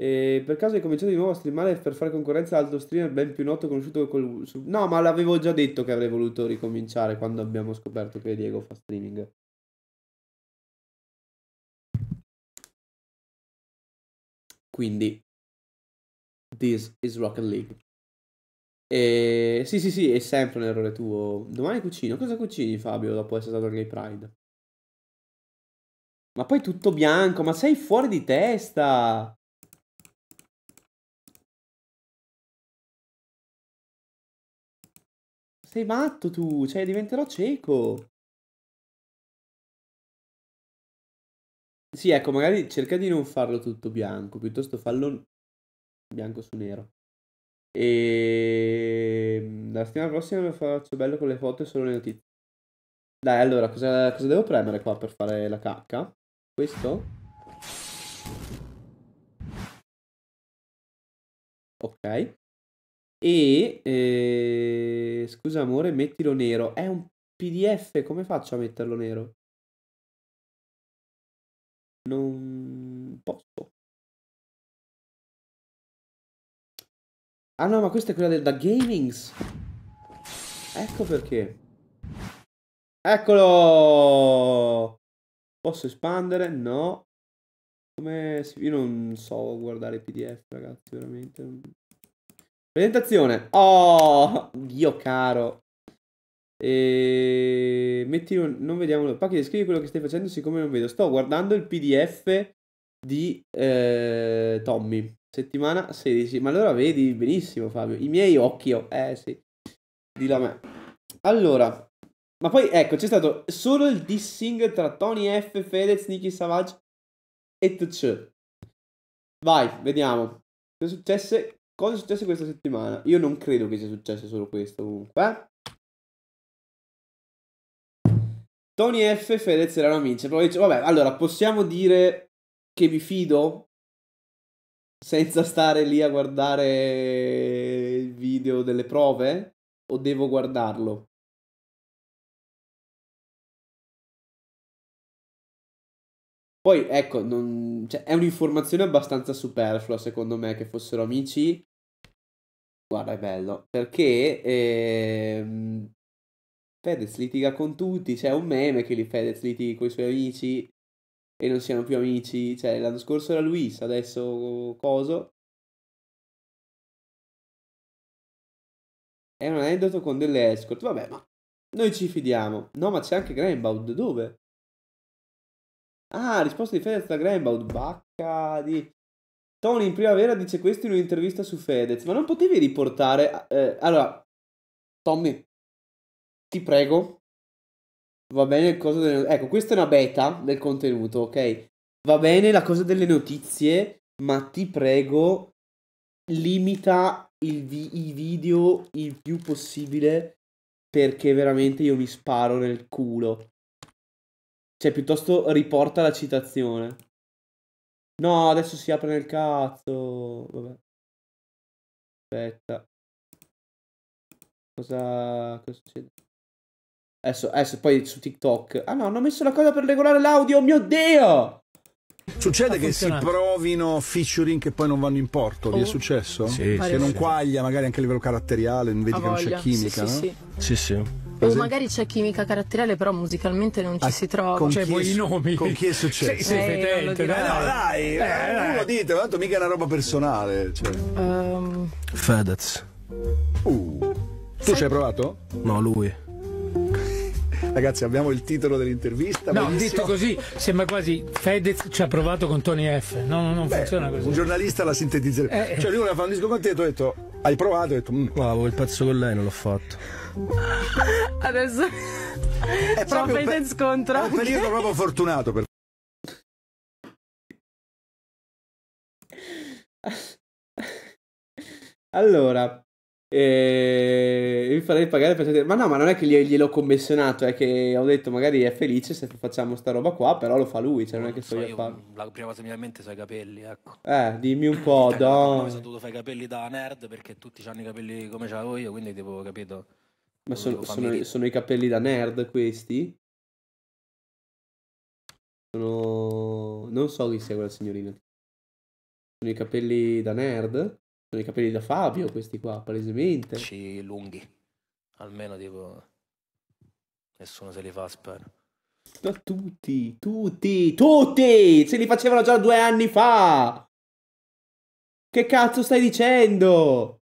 E per caso hai cominciato di nuovo a streamare per fare concorrenza all'altro streamer ben più noto conosciuto col... No, ma l'avevo già detto che avrei voluto ricominciare quando abbiamo scoperto che Diego fa streaming. Quindi, this is Rocket League. E eh, sì, sì, sì, è sempre un errore tuo. Domani cucino. Cosa cucini, Fabio, dopo essere stato al Gay Pride? Ma poi tutto bianco, ma sei fuori di testa! Sei matto tu, cioè diventerò cieco. Sì, ecco, magari cerca di non farlo tutto bianco, piuttosto fallo bianco su nero. E ehm, la settimana prossima lo faccio bello con le foto e solo le notizie. Dai, allora, cosa, cosa devo premere qua per fare la cacca? Questo? Ok. E eh, scusa amore, mettilo nero. È un PDF, come faccio a metterlo nero? Non posso. Ah no, ma questa è quella del da Gamings. Ecco perché. Eccolo! Posso espandere? No. Come... Io non so guardare PDF, ragazzi, veramente. Presentazione. Oh, Dio caro. E metti un... non vediamo... Pacchi, descrivi quello che stai facendo siccome non vedo. Sto guardando il PDF di eh, Tommy, settimana 16. Ma allora vedi benissimo Fabio, i miei occhi, oh. eh sì, dillo a me. Allora, ma poi ecco, c'è stato solo il dissing tra Tony F, Fedez, Nicky Savage e TC. Vai, vediamo. Cosa è successo? Cosa è successo questa settimana? Io non credo che sia successo solo questo comunque. Eh? Tony F e Fedez erano amici. Però dice, vabbè, allora possiamo dire che mi fido? Senza stare lì a guardare il video delle prove? O devo guardarlo? Poi ecco, non... cioè, è un'informazione abbastanza superflua secondo me che fossero amici. Guarda, è bello. Perché ehm, Fedez litiga con tutti, c'è un meme che li Fedez litighi con i suoi amici e non siano più amici, cioè l'anno scorso era Luis, adesso coso. È un aneddoto con delle escort, vabbè, ma noi ci fidiamo. No, ma c'è anche Grenbaud, dove? Ah, risposta di Fedez da Grenbaud, bacca di... Tony in primavera dice questo in un'intervista su Fedez, ma non potevi riportare... Eh, allora, Tommy, ti prego. Va bene il coso delle... Ecco, questa è una beta del contenuto, ok? Va bene la cosa delle notizie, ma ti prego, limita vi- i video il più possibile perché veramente io mi sparo nel culo. Cioè, piuttosto riporta la citazione. No, adesso si apre nel cazzo. Vabbè. Aspetta. Cosa, cosa succede? Adesso, adesso poi su TikTok. Ah no, hanno messo la cosa per regolare l'audio, Oh mio dio! Succede che si provino featuring che poi non vanno in porto, vi è oh. successo? Sì, che sì, non sì. quaglia magari anche a livello caratteriale, vedi a che voglia. non c'è chimica, sì, no? Sì, sì. sì. O magari c'è chimica caratteriale, però musicalmente non ci ah, si trova. Con cioè, vuoi i nomi? Con chi è successo? Sì, sei eh, fedente, dai. Eh, no, dai, eh, eh dai. lo dite, tanto mica è una roba personale. Cioè. Um... Fedez. Uh. Tu Sai... ci hai provato? No, lui. Ragazzi, abbiamo il titolo dell'intervista. No, benissimo. detto così sembra quasi Fedez ci ha provato con Tony F. No, no non Beh, funziona così. Un giornalista la sintetizzerebbe. Eh, eh. Cioè, lui voleva fare un disco con te e ho detto, hai provato? Ho detto, wow, mm". il pezzo con lei non l'ho fatto. Adesso è proprio un, pe- contro. È un periodo proprio fortunato per Allora, e vi farei pagare per sentire. Ma no, ma non è che gliel'ho commissionato, è che ho detto magari è felice se facciamo sta roba qua, però lo fa lui, cioè non è che so, so io a farlo. La prima cosa che mi viene in mente sono i capelli, ecco. Eh, dimmi un po', cioè, don. Mi sono dovuto fare i capelli da nerd perché tutti hanno i capelli come ce l'avevo io, quindi tipo, capito? Ma sono, sono, sono i capelli da nerd questi? Sono... Non so chi sia quella signorina. Sono i capelli da nerd? Sono i capelli da Fabio questi qua, palesemente. Ci lunghi. Almeno tipo... Nessuno se li fa, spero. Da tutti, tutti, tutti! Se li facevano già due anni fa! Che cazzo stai dicendo?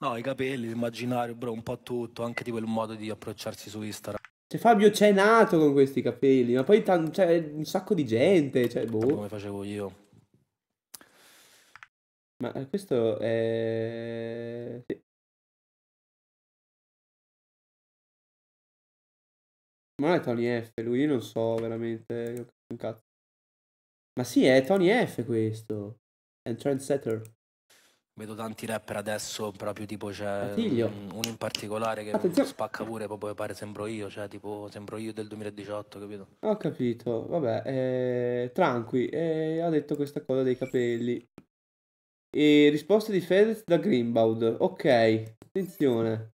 No, i capelli, l'immaginario, bro, un po' tutto, anche di quel modo di approcciarsi su Instagram. Cioè, Fabio c'è nato con questi capelli, ma poi c'è cioè, un sacco di gente, cioè, boh. Come facevo io, ma eh, questo è... sì. Ma non è Tony F, lui io non so veramente un cazzo. Ma sì, è Tony F questo. È un trendsetter. Vedo tanti rapper adesso, proprio tipo c'è mm, uno in particolare che Attenzione. spacca pure, proprio pare sembro io, cioè tipo sembro io del 2018, capito? Ho capito, vabbè, eh, tranqui, eh, ha detto questa cosa dei capelli. E risposta di Fedez da Grimbaud. Ok, attenzione.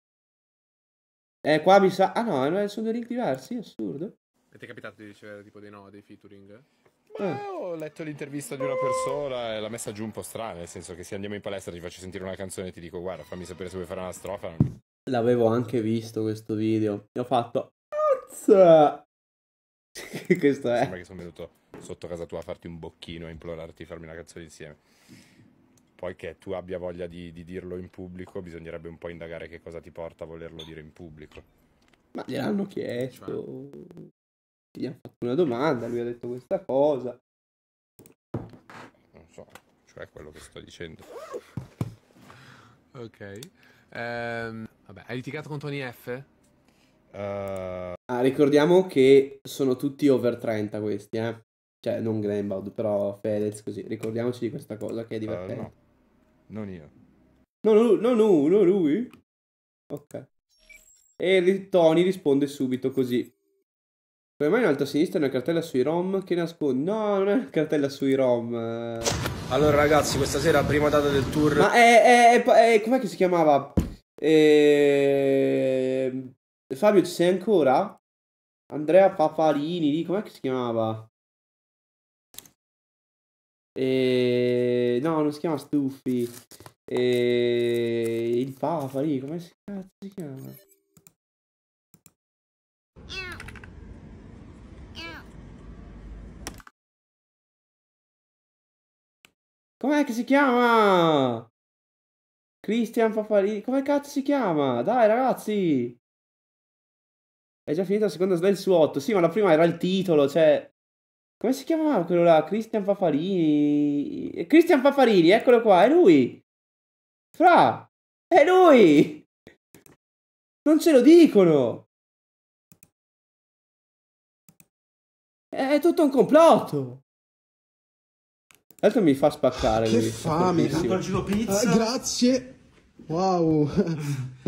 Eh, qua mi sa... Ah no, eh, sono dei link diversi, assurdo. E ti è capitato di ricevere tipo dei no, dei featuring? Ma eh. ho letto l'intervista di una persona e l'ha messa giù un po' strana, nel senso che se andiamo in palestra ti faccio sentire una canzone e ti dico guarda fammi sapere se vuoi fare una strofa. L'avevo anche visto questo video e ho fatto... Azza! questo è... Sembra che sono venuto sotto casa tua a farti un bocchino e implorarti di farmi una canzone insieme. Poi che tu abbia voglia di, di dirlo in pubblico, bisognerebbe un po' indagare che cosa ti porta a volerlo dire in pubblico. Ma gliel'hanno chiesto, cioè. gli hanno fatto una domanda, lui ha detto questa cosa. Non so, cioè quello che sto dicendo. Ok. Um, vabbè, hai litigato con Tony F? Uh... Ah, ricordiamo che sono tutti over 30 questi, eh? Cioè, non Grenbaud, però Fedez, così. Ricordiamoci di questa cosa che è eh, divertente. Uh, no non io. No, no, no, no, no lui. Ok. E Tony risponde subito così. Come mai in alto a sinistra è una cartella sui ROM che nasconde? No, non è una cartella sui ROM. Allora ragazzi, questa sera prima data del tour... Ma è... è, è, è com'è che si chiamava? E... Fabio ci sei ancora? Andrea Papalini, com'è che si chiamava? E... No, non si chiama Stuffy. E... Il Papa lì, come si cazzo si chiama? Com'è che si chiama? Christian Papalini. Come cazzo si chiama? Dai ragazzi! È già finita la seconda slide su 8. Sì, ma la prima era il titolo, cioè... Come si chiamava quello là? Christian Fafarini. Eh, Christian Fafarini, eccolo qua, è lui. Fra, è lui. Non ce lo dicono. È tutto un complotto. L'altro mi fa spaccare. Ah, che lui. fame. Pizza. Uh, grazie. Wow!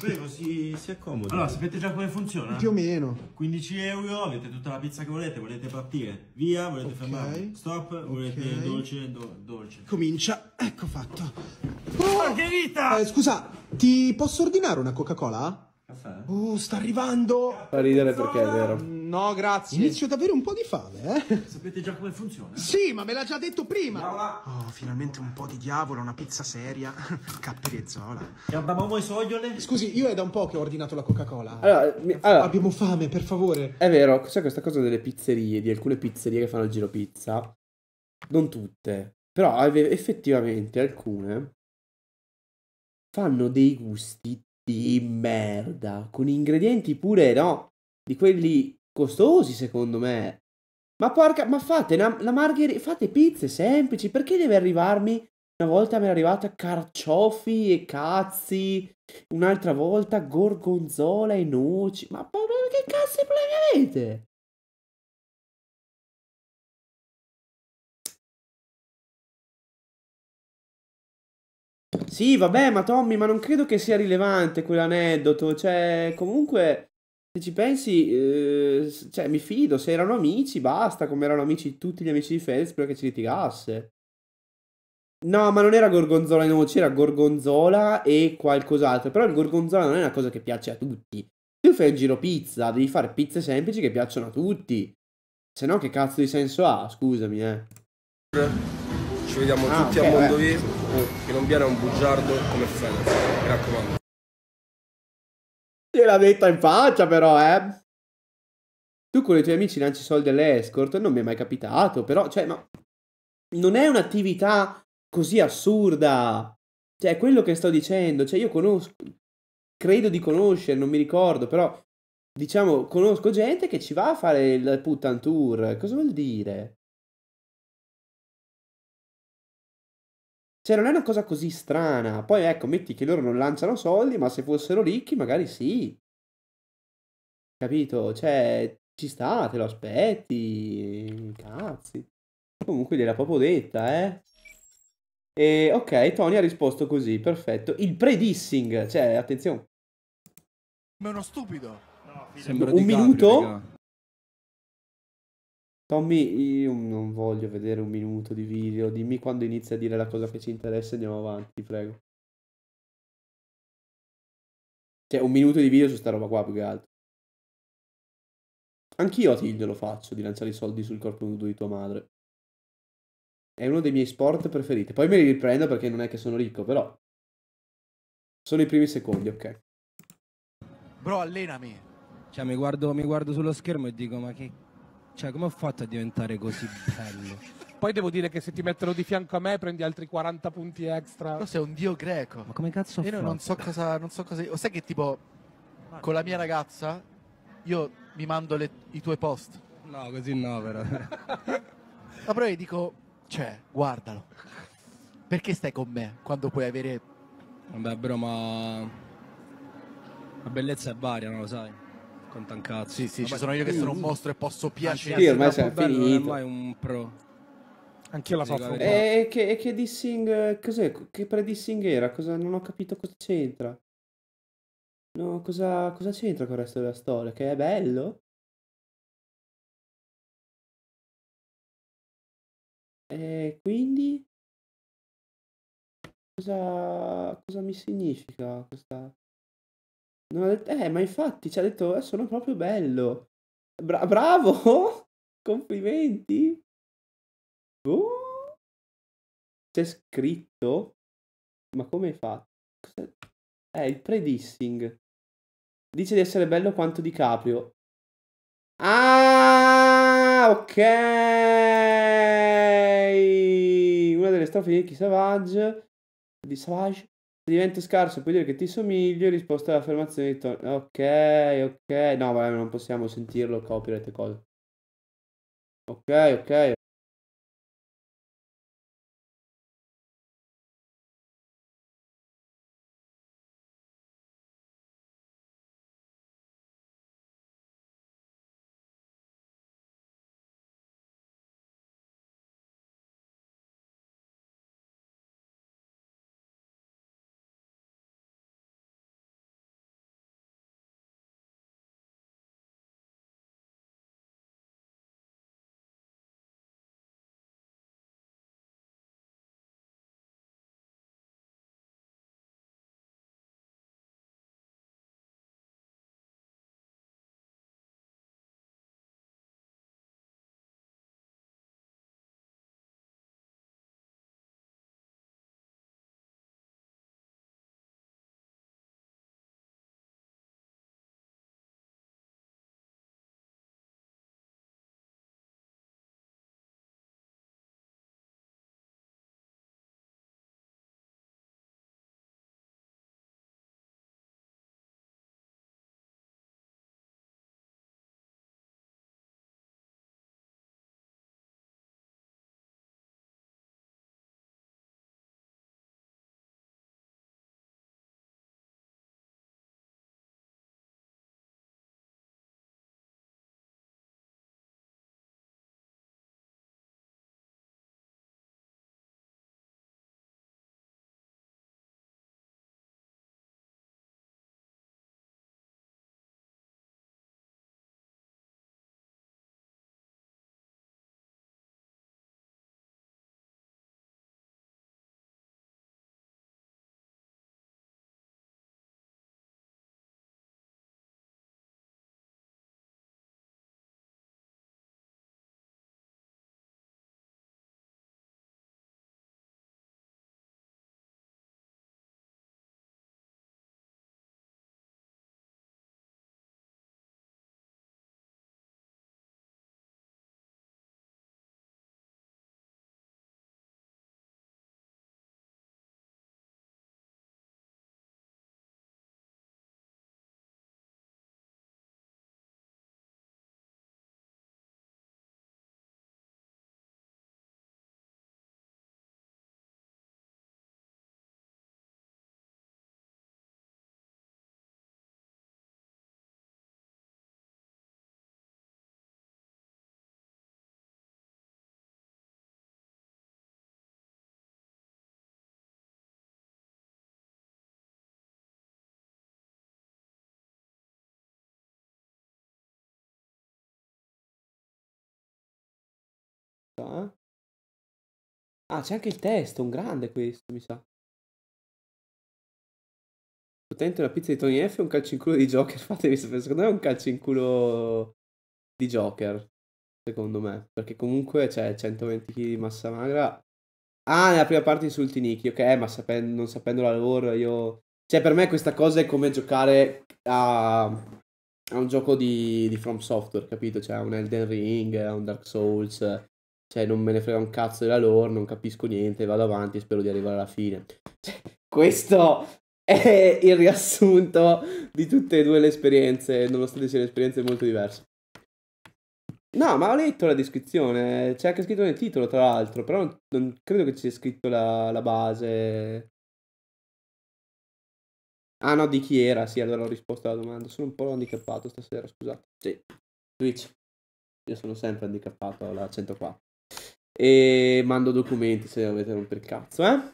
Prego, si, si accomoda. Allora, sapete già come funziona? Più o meno. 15 euro, avete tutta la pizza che volete, volete partire. Via, volete okay. fermarvi. Stop, okay. volete dolce, do, dolce. Comincia, ecco fatto. Oh! Margherita! Eh, scusa, ti posso ordinare una Coca-Cola? Caffè? Uh, sta arrivando! Fa ridere perché è vero. No, grazie. Inizio ad avere un po' di fame, eh? Sapete già come funziona? Sì, ma me l'ha già detto prima! Oh, finalmente un po' di diavolo, una pizza seria. Caprezzola. E abbiamo i sogliole? Scusi, io è da un po' che ho ordinato la Coca-Cola. Allora, allora, abbiamo fame, per favore. È vero, c'è questa cosa delle pizzerie, di alcune pizzerie che fanno il giro pizza. Non tutte, però effettivamente alcune fanno dei gusti di merda, con ingredienti pure, no, di quelli costosi secondo me. Ma porca, ma fate una, la margherita, fate pizze semplici, perché deve arrivarmi una volta mi è arrivata carciofi e cazzi, un'altra volta gorgonzola e noci, ma, ma che cazzo di problemi avete? Sì, vabbè, ma Tommy, ma non credo che sia rilevante quell'aneddoto. Cioè, comunque, se ci pensi, eh, cioè, mi fido. Se erano amici, basta. Come erano amici tutti gli amici di Fedez prima che ci litigasse. No, ma non era gorgonzola e noci, era gorgonzola e qualcos'altro. Però il gorgonzola non è una cosa che piace a tutti. Tu fai il giro pizza, devi fare pizze semplici che piacciono a tutti. Se no, che cazzo di senso ha? Scusami, eh. Ci vediamo ah, tutti okay, a Mondovì. Eh. Che non viene un bugiardo come Fedez. Mi raccomando. Gliel'ha detta in faccia, però, eh. Tu con i tuoi amici lanci soldi all'escort? Non mi è mai capitato, però, cioè, ma non è un'attività così assurda. Cioè, è quello che sto dicendo. Cioè, io conosco, credo di conoscere, non mi ricordo, però, diciamo, conosco gente che ci va a fare il puttan tour. Cosa vuol dire? Cioè, non è una cosa così strana. Poi ecco, metti che loro non lanciano soldi, ma se fossero ricchi, magari sì. Capito? Cioè, ci sta, te lo aspetti. Cazzi. Comunque gliel'ha proprio detta, eh. E ok, Tony ha risposto così, perfetto. Il predissing, cioè, attenzione. Meno stupido. No, Sembra un DiCaprio, minuto? Raga. Tommy, io non voglio vedere un minuto di video, dimmi quando inizia a dire la cosa che ci interessa e andiamo avanti, prego. Cioè, un minuto di video su sta roba qua più che altro. Anch'io a Tilde lo faccio, di lanciare i soldi sul corpo nudo di tua madre. È uno dei miei sport preferiti. Poi me li riprendo perché non è che sono ricco, però... Sono i primi secondi, ok. Bro, allenami. Cioè, mi guardo, mi guardo sullo schermo e dico, ma che cioè, come ho fatto a diventare così bello? Poi devo dire che se ti mettono di fianco a me prendi altri 40 punti extra. Tu sei un dio greco. Ma come cazzo fai? Io non so cosa. Non so cosa. O sai che tipo. Con la mia ragazza. Io mi mando le- i tuoi post. No, così no, però. Ma però io dico. Cioè, guardalo. Perché stai con me quando puoi avere. Vabbè, però, ma. La bellezza è varia, non lo sai. Conta un Sì, sì, ma ci sono io che sono un mostro e posso piacere. Sì, ormai siamo finiti. Non è un pro. Anch'io la faccio. Eh, e che, che dissing... Cos'è? Che pre-dissing era? Cosa, non ho capito cosa c'entra. No, cosa, cosa c'entra con il resto della storia? Che è bello? E eh, quindi... Cosa, cosa mi significa questa... Non ha detto, eh, ma infatti ci ha detto, eh, sono proprio bello. Bra- bravo! Complimenti! Oh! C'è scritto? Ma come hai fatto? È eh, il predissing. Dice di essere bello quanto di Caprio. Ah, ok! Una delle strofe di Savage. Di Savage divento scarso puoi dire che ti somiglio risposta all'affermazione di Tony ok ok no vabbè non possiamo sentirlo copyright e cose ok ok sa. Eh? Ah, c'è anche il testo, un grande questo, mi sa. Potente una pizza di Tony F e un calcio in culo di Joker. Fatevi sapere, secondo me è un calcio in culo di Joker, secondo me. Perché comunque c'è 120 kg di massa magra. Ah, nella prima parte insulti Nicky, ok, ma sapendo, non sapendo la loro io... Cioè, per me questa cosa è come giocare a, a un gioco di, di From Software, capito? Cioè, a un Elden Ring, a un Dark Souls cioè non me ne frega un cazzo della lore, non capisco niente, vado avanti e spero di arrivare alla fine. Cioè, questo è il riassunto di tutte e due le esperienze, nonostante siano esperienze molto diverse. No, ma ho letto la descrizione, c'è anche scritto nel titolo tra l'altro, però non, non credo che ci sia scritto la, la, base. Ah no, di chi era? Sì, allora ho risposto alla domanda. Sono un po' handicappato stasera, scusate. Sì, Twitch. Io sono sempre handicappato alla 104 e mando documenti se avete romper cazzo, eh?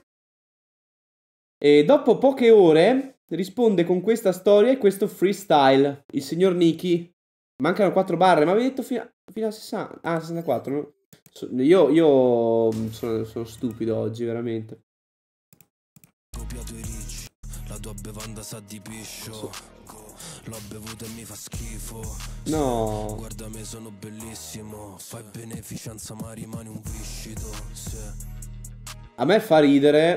E dopo poche ore risponde con questa storia e questo freestyle. Il signor Nicky. Mancano 4 barre, ma avevi detto fino a, fino a 60. Ah, 64. No? io, io mm, sono, sono stupido oggi, veramente. Copiato i ricci, la tua bevanda sa di piscio. So. L'ho bevuto e mi fa schifo. No. Guarda me sono bellissimo. Fai beneficenza ma rimani un viscido. A me fa ridere.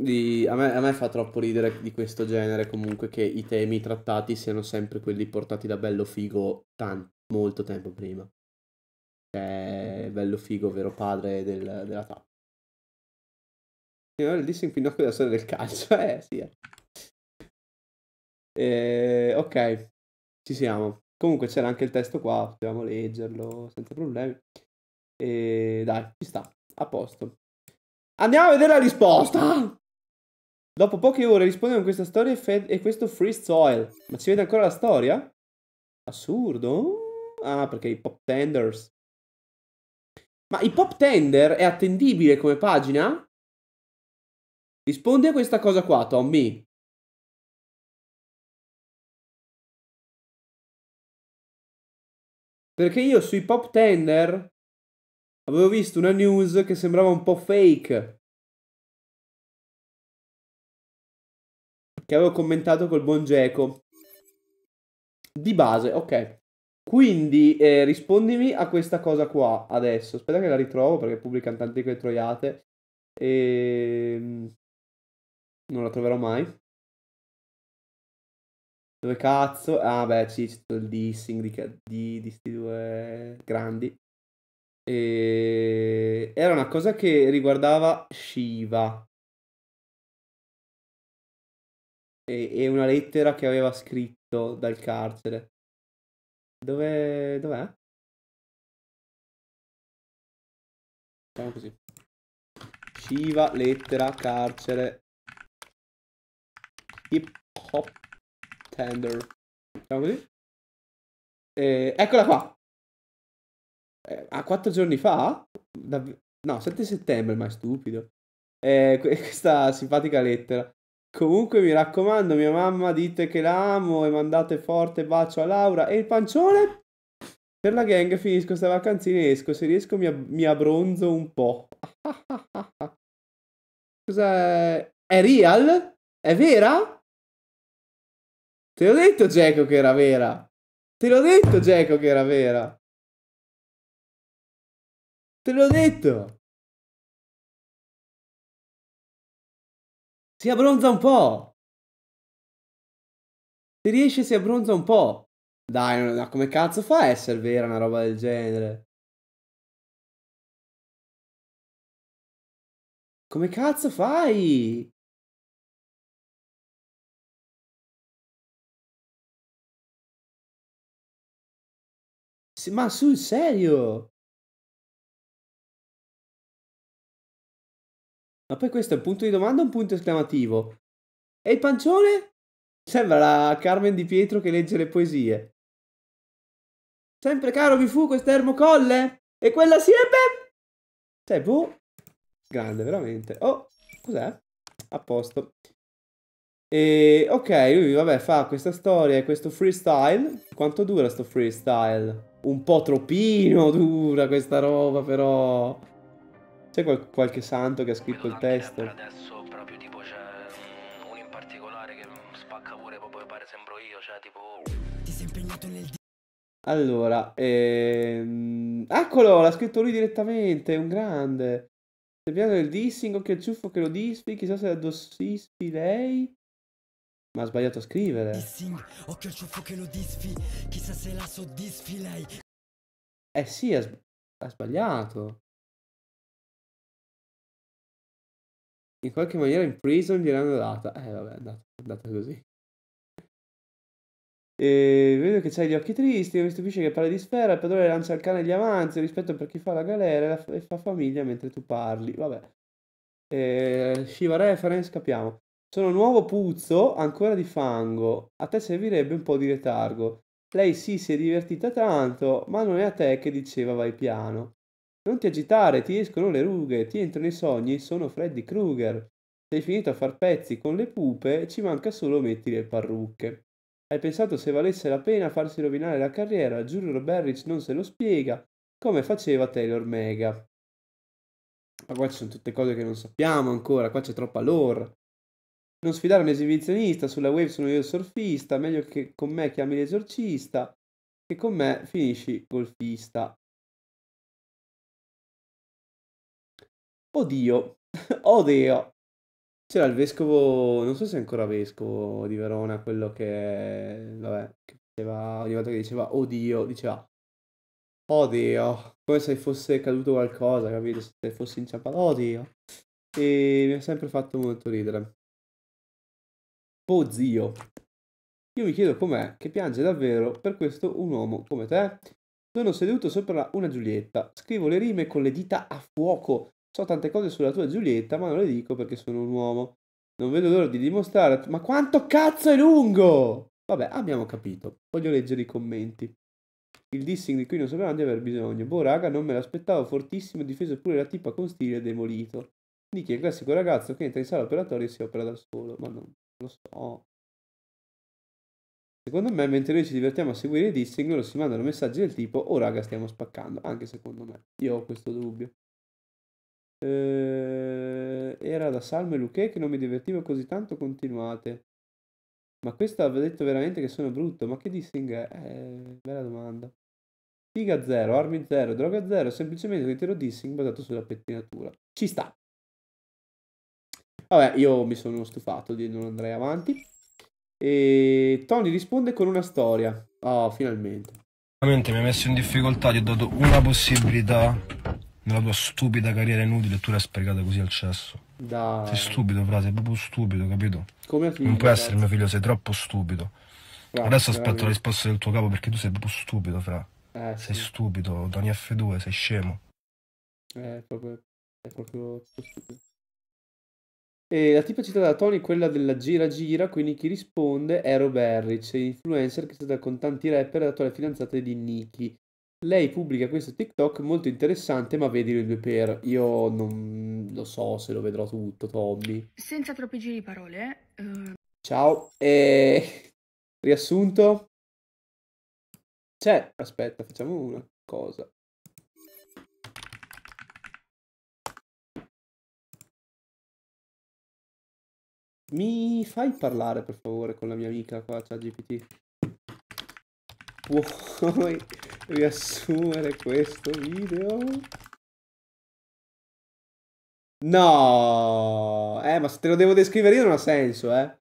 Di... A, me, a me fa troppo ridere di questo genere comunque che i temi trattati siano sempre quelli portati da Bello Figo tanto, molto tempo prima. Cioè, Bello Figo, vero padre del, della tappa. Il dissing più innocuo della storia del calcio, eh, sì. Eh. E, ehm, ok, ci siamo. Comunque c'era anche il testo qua, potevamo leggerlo senza problemi. E ehm, dai, ci sta, a posto. Andiamo a vedere la risposta! Dopo poche ore risponde con questa storia e, questo free soil. Ma ci vede ancora la storia? Assurdo? Ah, perché i pop tenders. Ma i pop tender è attendibile come pagina? Rispondi a questa cosa qua, Tommy. Perché io sui pop tender avevo visto una news che sembrava un po' fake. Che avevo commentato col buon Geco. Di base, ok. Quindi eh, rispondimi a questa cosa qua adesso. Aspetta che la ritrovo perché pubblicano tante quelle troiate. E... Ehm, non la troverò mai. Dove cazzo? Ah, beh, sì, c'è tutto il dissing di, di, di sti due grandi. E... Era una cosa che riguardava Shiva. E, e una lettera che aveva scritto dal carcere. Dove... Dov'è? Facciamo così. Shiva, lettera, carcere. Hip hop tender. Facciamo così. E, eccola qua. Eh, a ah, quattro giorni fa? Dav no, 7 settembre, ma è stupido. Eh, questa simpatica lettera. Comunque mi raccomando, mia mamma dite che la amo e mandate forte bacio a Laura. E il pancione? Per la gang finisco questa vacanzina e esco. Se riesco mi, ab mi abbronzo un po'. Cos'è? È real? È vera? Te l'ho detto, Geco, che era vera. Te l'ho detto, Geco, che era vera. Te l'ho detto. Si abbronza un po'. Se riesce si abbronza un po'. Dai, ma come cazzo fa a essere vera una roba del genere? Come cazzo fai? ma sul serio? Ma poi questo è un punto di domanda o un punto esclamativo? E il pancione? Sembra la Carmen di Pietro che legge le poesie. Sempre caro vi fu questo colle? E quella siepe? Cioè, boh. Grande, veramente. Oh, cos'è? A posto. E ok, lui vabbè fa questa storia e questo freestyle. Quanto dura sto freestyle? un po' troppino dura questa roba, però... C'è qual qualche santo che ha scritto il testo? Adesso proprio tipo c'è uno in particolare che spacca pure, proprio pare sembro io, cioè tipo... Ti sei impegnato nel... Allora, ehm... Eccolo, l'ha scritto lui direttamente, è un grande. Se piano del dissing, occhio ciuffo che lo dispi, chissà se la lei. Ma ha sbagliato a scrivere. occhio al ciuffo che lo disfi, chissà se la soddisfi lei. Eh sì, ha, sb ha sbagliato. In qualche maniera in prison gliel'hanno data. Eh vabbè, è andata, è andata così. E vedo che c'hai gli occhi tristi, mi stupisce che parli di sfera, il padrone lancia al cane gli avanzi, rispetto per chi fa la galera e fa famiglia mentre tu parli. Vabbè. E, eh, Shiva reference, capiamo. Sono nuovo puzzo, ancora di fango. A te servirebbe un po' di letargo. Lei sì, si è divertita tanto, ma non è a te che diceva vai piano. Non ti agitare, ti escono le rughe, ti entrano i sogni, sono Freddy Krueger. Sei finito a far pezzi con le pupe, ci manca solo metti le parrucche. Hai pensato se valesse la pena farsi rovinare la carriera, Giuro Berrich non se lo spiega, come faceva Taylor Mega. Ma qua ci sono tutte cose che non sappiamo ancora, qua c'è troppa lore. Non sfidare un esibizionista, sulla wave sono io il surfista, meglio che con me chiami l'esorcista, che con me finisci golfista. Oddio, oddio. C'era il vescovo, non so se è ancora vescovo di Verona, quello che, vabbè, che diceva, ogni volta che diceva oddio, diceva oddio, come se fosse caduto qualcosa, capito? Se fosse inciampato, oddio. E mi ha sempre fatto molto ridere. Oh zio, io mi chiedo com'è che piange davvero per questo un uomo come te. Sono seduto sopra una Giulietta, scrivo le rime con le dita a fuoco. So tante cose sulla tua Giulietta, ma non le dico perché sono un uomo. Non vedo l'ora di dimostrare. Ma quanto cazzo è lungo! Vabbè, abbiamo capito. Voglio leggere i commenti. Il dissing di cui non sapevamo di aver bisogno. Boh, raga, non me l'aspettavo. Fortissimo, difeso pure la tipa con stile demolito. Nicky è il classico ragazzo che entra in sala operatoria e si opera da solo. Ma non. Lo so. Secondo me, mentre noi ci divertiamo a seguire i dissing, loro si mandano messaggi del tipo Oh raga, stiamo spaccando. Anche secondo me. Io ho questo dubbio. Eh, era da Salmo e Luque che non mi divertivo così tanto, continuate. Ma questo aveva detto veramente che sono brutto. Ma che dissing è? Eh, bella domanda. Figa zero, armi zero, droga zero, semplicemente un intero dissing basato sulla pettinatura. Ci sta. Vabbè, io mi sono stufato di non andare avanti. E Tony risponde con una storia. Oh, finalmente. Veramente mi hai messo in difficoltà, ti ho dato una possibilità nella tua stupida carriera inutile e tu l'hai sprecata così al cesso. Dai. Sei stupido, fra, sei proprio stupido, capito? Come figlio, non puoi essere mio figlio, sei troppo stupido. Grazie, Adesso aspetto veramente. la risposta del tuo capo perché tu sei proprio stupido, fra. Eh, sei stupido, Tony F2, sei scemo. Eh, proprio, è proprio stupido. E la tipa citata da Tony è quella della gira gira, quindi chi risponde è Rob Harris, influencer che è stata con tanti rapper e alle fidanzate di Nicki. Lei pubblica questo TikTok molto interessante, ma vedilo in due per. Io non lo so se lo vedrò tutto, Tommy. Senza troppi giri di parole. Uh... Ciao. E... Riassunto? Cioè, aspetta, facciamo una cosa. Mi fai parlare per favore con la mia amica qua, cioè GPT? Puoi riassumere questo video? No! Eh, ma se te lo devo descrivere io non ha senso, eh.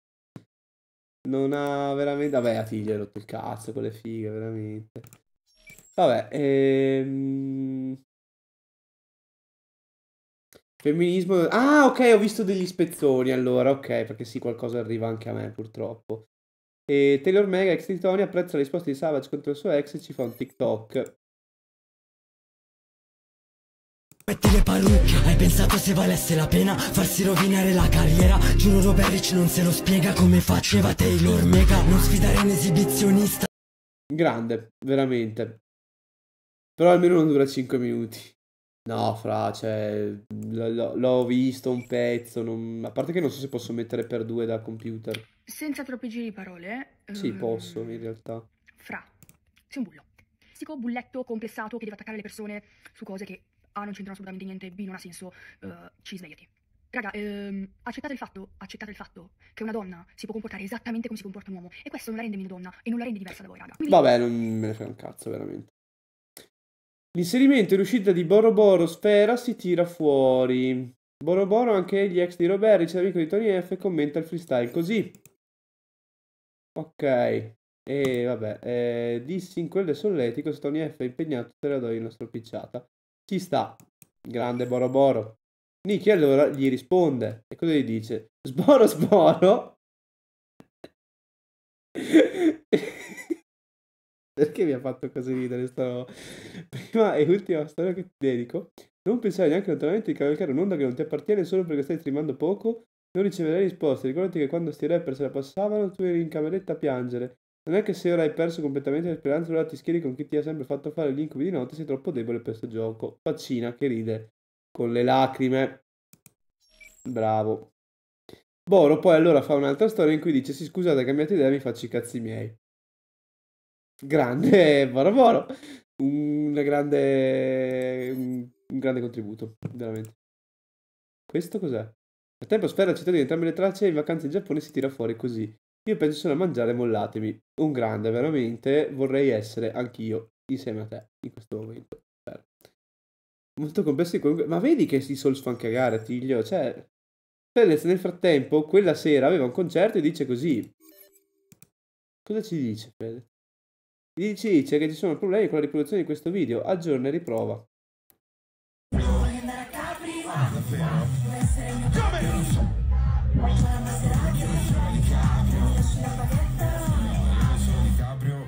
Non ha veramente... Vabbè, Attilio hai rotto il cazzo con le fighe, veramente. Vabbè, ehm... Femminismo... Ah, ok, ho visto degli spezzoni allora, ok, perché sì, qualcosa arriva anche a me purtroppo. E Taylor Mega, ex di Tony, apprezza le risposte di Savage contro il suo ex e ci fa un TikTok. Metti le parrucche, hai pensato se valesse la pena farsi rovinare la carriera Giuro Robert non se lo spiega come faceva Taylor Mega Non sfidare un esibizionista Grande, veramente Però almeno non dura 5 minuti No, fra, cioè, l- l- l'ho visto un pezzo, non... a parte che non so se posso mettere per due da computer. Senza troppi giri di parole. Eh? Sì, posso, in realtà. Fra, sei un bullo. Stico bulletto complessato che deve attaccare le persone su cose che A non c'entrano assolutamente niente, B non ha senso, uh, eh, C svegliati. Raga, ehm, accettate il fatto, accettate il fatto che una donna si può comportare esattamente come si comporta un uomo e questo non la rende meno donna e non la rende diversa da voi, raga. Quindi... Vabbè, non me ne frega un cazzo, veramente. L'inserimento e l'uscita di Boroboro Sfera si tira fuori. Boroboro, anche gli ex di Robert, riceve amico di Tony F, commenta il freestyle così. Ok. E vabbè, eh, dissi in quel solletico se Tony F è impegnato te la do io una stropicciata. Ci sta. Grande Boroboro. Nicky allora gli risponde. E cosa gli dice? Sboro sboro. Perché mi ha fatto così ridere sto... Prima e ultima storia che ti dedico. Non pensare neanche lontanamente di cavalcare un'onda che non ti appartiene solo perché stai trimando poco. Non riceverai risposte. Ricordati che quando sti rapper se la passavano, tu eri in cameretta a piangere. Non è che se ora hai perso completamente le speranze, ora ti schieri con chi ti ha sempre fatto fare gli incubi di notte, sei troppo debole per sto gioco. Faccina che ride. Con le lacrime. Bravo. Boro poi allora fa un'altra storia in cui dice: Sì, scusate, cambiate idea, mi faccio i cazzi miei. Grande buono, buono. Un grande, un, un grande contributo, veramente. Questo cos'è? Nel tempo sfera città di entrambe le tracce in vacanza in Giappone si tira fuori così. Io penso solo a mangiare, mollatemi. Un grande, veramente, vorrei essere anch'io insieme a te in questo momento. Molto complesso comunque. Ma vedi che si Souls fanno cagare, Tiglio? Cioè, Fedez cioè, nel frattempo, quella sera aveva un concerto e dice così. Cosa ci dice Fedez? Gli dice che ci sono problemi con la riproduzione di questo video. Aggiorna e riprova.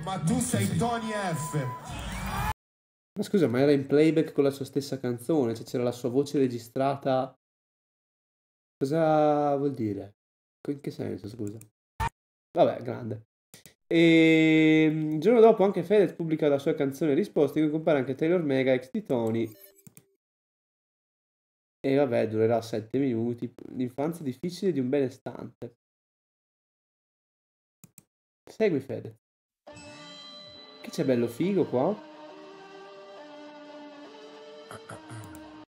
Ma tu sei Tony F. Ma scusa, ma era in playback con la sua stessa canzone, cioè c'era la sua voce registrata. Cosa vuol dire? In che senso, scusa? Vabbè, grande. E mm, il giorno dopo anche Fedez pubblica la sua canzone Risposte, che compare anche Taylor Mega, ex di Tony. E vabbè, durerà 7 minuti. L'infanzia difficile di un benestante. Segui Fede. Che c'è bello figo qua?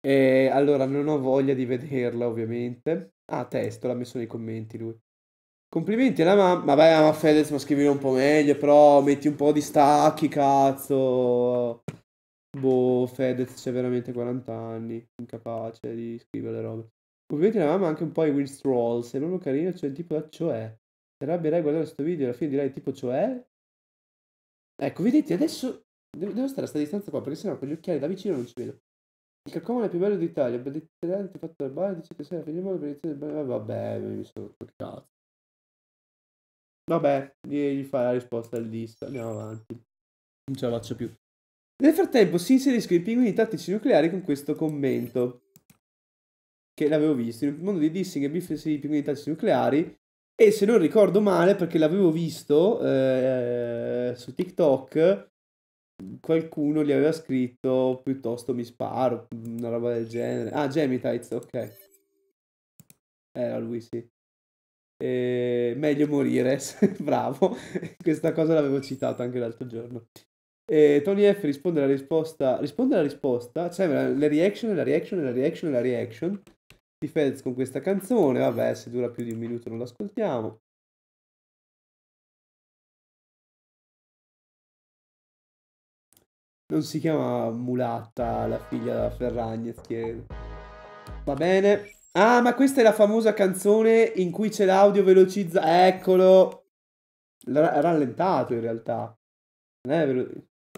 E allora non ho voglia di vederla ovviamente. Ah, testo, l'ha messo nei commenti lui. Complimenti alla mamma. Vabbè, ma Fedez, ma scrivilo un po' meglio, però metti un po' di stacchi, cazzo. Boh, Fedez c'è veramente 40 anni, incapace di scrivere le robe. Complimenti alla mamma anche un po' i Will Stroll, se non lo carino, cioè il tipo da cioè. Ti arrabbierai a guardare questo video alla fine direi tipo cioè? Ecco, vedete, adesso devo, devo stare a sta distanza qua, perché sennò con gli occhiali da vicino non ci vedo. Il carcomane più bello d'Italia, belletterante fatto dal bar, dice che sei la prima per iniziare del bar, vabbè, mi sono toccato. Vabbè, gli fai la risposta al disco. andiamo avanti. Non ce la faccio più. Nel frattempo si inseriscono i pinguini tattici nucleari con questo commento. Che l'avevo visto. In un mondo di dissing e biffes i pinguini tattici nucleari. E se non ricordo male, perché l'avevo visto eh, su TikTok, qualcuno gli aveva scritto piuttosto mi sparo, una roba del genere. Ah, Gemitites, ok. Eh, era lui, sì. Eh, meglio morire, bravo. Questa cosa l'avevo citata anche l'altro giorno. Eh, Tony F risponde alla risposta, risponde alla risposta, cioè le reaction, la reaction, la reaction, la reaction di Fedez con questa canzone. Vabbè, se dura più di un minuto non l'ascoltiamo. Non si chiama Mulatta la figlia Ferragnez, chiedo. Va bene. Ah, ma questa è la famosa canzone in cui c'è l'audio velocizzato. Eccolo! L- rallentato in realtà. Velo-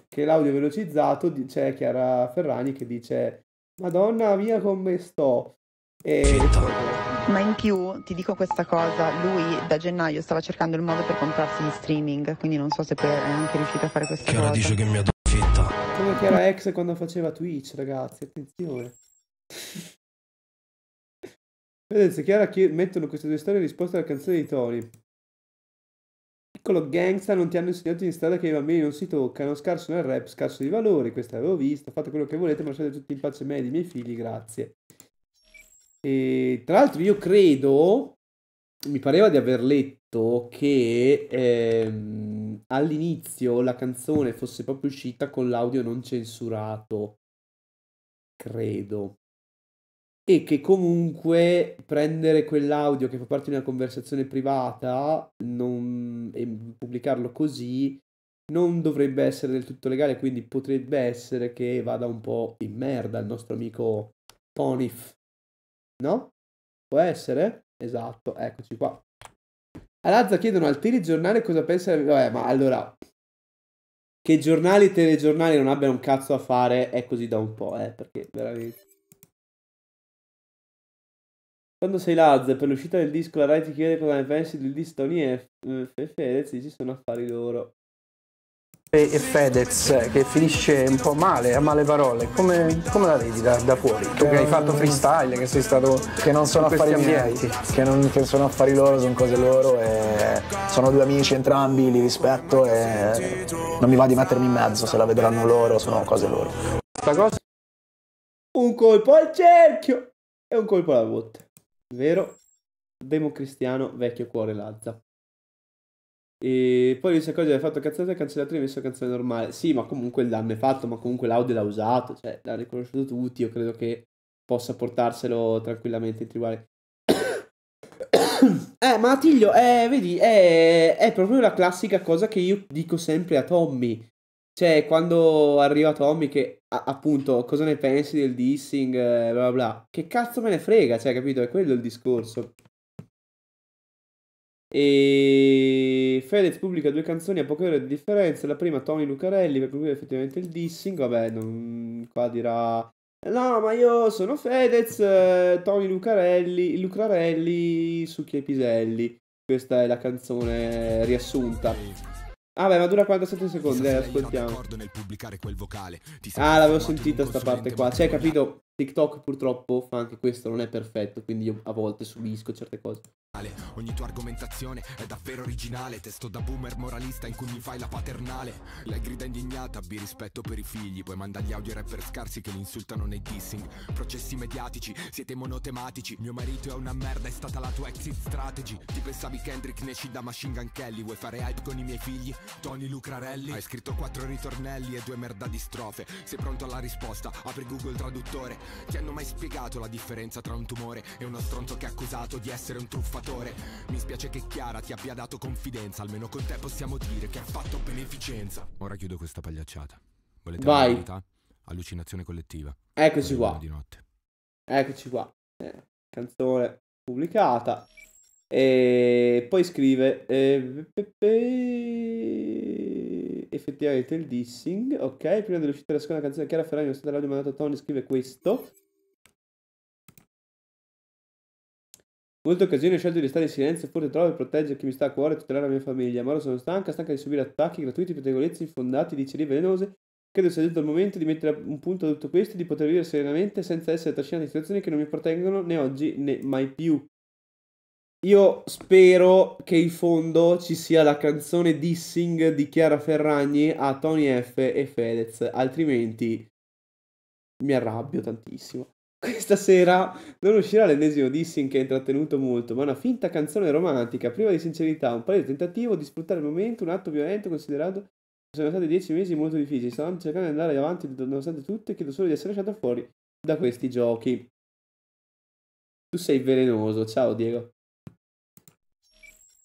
che l'audio velocizzato c'è Chiara Ferrani che dice Madonna mia come sto. E... Certo. Ma in più ti dico questa cosa, lui da gennaio stava cercando il modo per comprarsi gli streaming, quindi non so se è anche riuscito a fare questa Chiara cosa. Dice che mi ha fitta. Come Chiara ex quando faceva Twitch, ragazzi, attenzione. Vedenza chiara che mettono queste due storie in risposta alla canzone di Tony. Piccolo gangsta non ti hanno insegnato in strada che i bambini non si toccano, scarso nel rap, scarso di valori, questa l'avevo vista, fate quello che volete, ma lasciate tutti in pace me e i miei figli, grazie. E, tra l'altro io credo, mi pareva di aver letto che ehm, all'inizio la canzone fosse proprio uscita con l'audio non censurato, credo e che comunque prendere quell'audio che fa parte di una conversazione privata non, e pubblicarlo così non dovrebbe essere del tutto legale, quindi potrebbe essere che vada un po' in merda il nostro amico Ponif. No? Può essere? Esatto, eccoci qua. A chiedono al telegiornale cosa pensa... Vabbè, ma allora... Che giornali e telegiornali non abbiano un cazzo a fare è così da un po', eh, perché veramente... Quando sei Laz per l'uscita del disco la Rai ti chiede cosa ne pensi del disco Tony eh, e, e Fedez, dici sono affari loro. E, Fedez che finisce un po' male, a male parole, come, come la vedi da, da fuori? Tu che, hai fatto freestyle, che sei stato... Che non sono affari miei, che non che sono affari loro, sono cose loro e sono due amici entrambi, li rispetto e non mi va di mettermi in mezzo, se la vedranno loro sono cose loro. Cosa... Un colpo al cerchio e un colpo alla botte vero? demo cristiano vecchio cuore Lazza. E poi dice cosa hai fatto cazzate e cancellato messo canzone normale. Sì, ma comunque il danno è fatto, ma comunque l'audio l'ha usato, cioè l'ha riconosciuto tutti, io credo che possa portarselo tranquillamente in tribunale. eh, ma Attilio, eh, vedi, è, è proprio la classica cosa che io dico sempre a Tommy. Cioè, quando arriva Tommy che appunto, cosa ne pensi del dissing, eh, bla bla. Che cazzo me ne frega, cioè, capito? È quello il discorso. E Fedez pubblica due canzoni a poche ore di differenza. La prima Tony Lucarelli per concludere effettivamente il dissing. Vabbè, non... qua dirà No, ma io sono Fedez, eh, Tony Lucarelli, Lucrarelli, Succhi e Piselli. Questa è la canzone riassunta. Ah beh, ma dura 47 secondi, eh, ascoltiamo. Ah, l'avevo sentita sta parte qua. Cioè, capito? TikTok purtroppo fa anche questo, non è perfetto, quindi io a volte subisco certe cose. Ogni tua argomentazione è davvero originale Testo da boomer moralista in cui mi fai la paternale Lei grida indignata, abbi rispetto per i figli Poi manda gli audio rapper scarsi che li insultano nei dissing Processi mediatici, siete monotematici Mio marito è una merda, è stata la tua exit strategy Ti pensavi Kendrick, ne esci da Machine Gun Kelly Vuoi fare hype con i miei figli? Tony Lucrarelli Hai scritto quattro ritornelli e due merda di strofe Sei pronto alla risposta, apri Google Traduttore ti cioè, hanno mai spiegato la differenza tra un tumore e uno stronzo che è accusato di essere un truffatore? Mi spiace che Chiara ti abbia dato confidenza, almeno con te possiamo dire che ha fatto beneficenza. Ora chiudo questa pagliacciata. Volete Vai. la verità? Allucinazione collettiva. Eccoci Volete qua. Di notte. Eccoci qua. Eh, canzone pubblicata. E poi scrive eh, effettivamente il dissing, ok, prima dell'uscita della seconda canzone Chiara Ferragni, lo stato dell'audio mandato a Tony, scrive questo. Molte occasioni ho scelto di restare in silenzio, pure trovo e proteggere chi mi sta a cuore e tutelare la mia famiglia, ma ora sono stanca, stanca di subire attacchi gratuiti, pettegolezzi infondati, dicerie velenose. Credo sia giunto il momento di mettere un punto a tutto questo e di poter vivere serenamente senza essere trascinati in situazioni che non mi proteggono né oggi né mai più. Io spero che in fondo ci sia la canzone dissing di Chiara Ferragni a Tony F e Fedez, altrimenti mi arrabbio tantissimo. Questa sera non uscirà l'ennesimo dissing che ha intrattenuto molto, ma una finta canzone romantica, priva di sincerità, un palese tentativo di sfruttare il momento, un atto violento considerato che sono stati dieci mesi molto difficili, stavamo cercando di andare avanti nonostante tutto e chiedo solo di essere lasciato fuori da questi giochi. Tu sei velenoso, ciao Diego.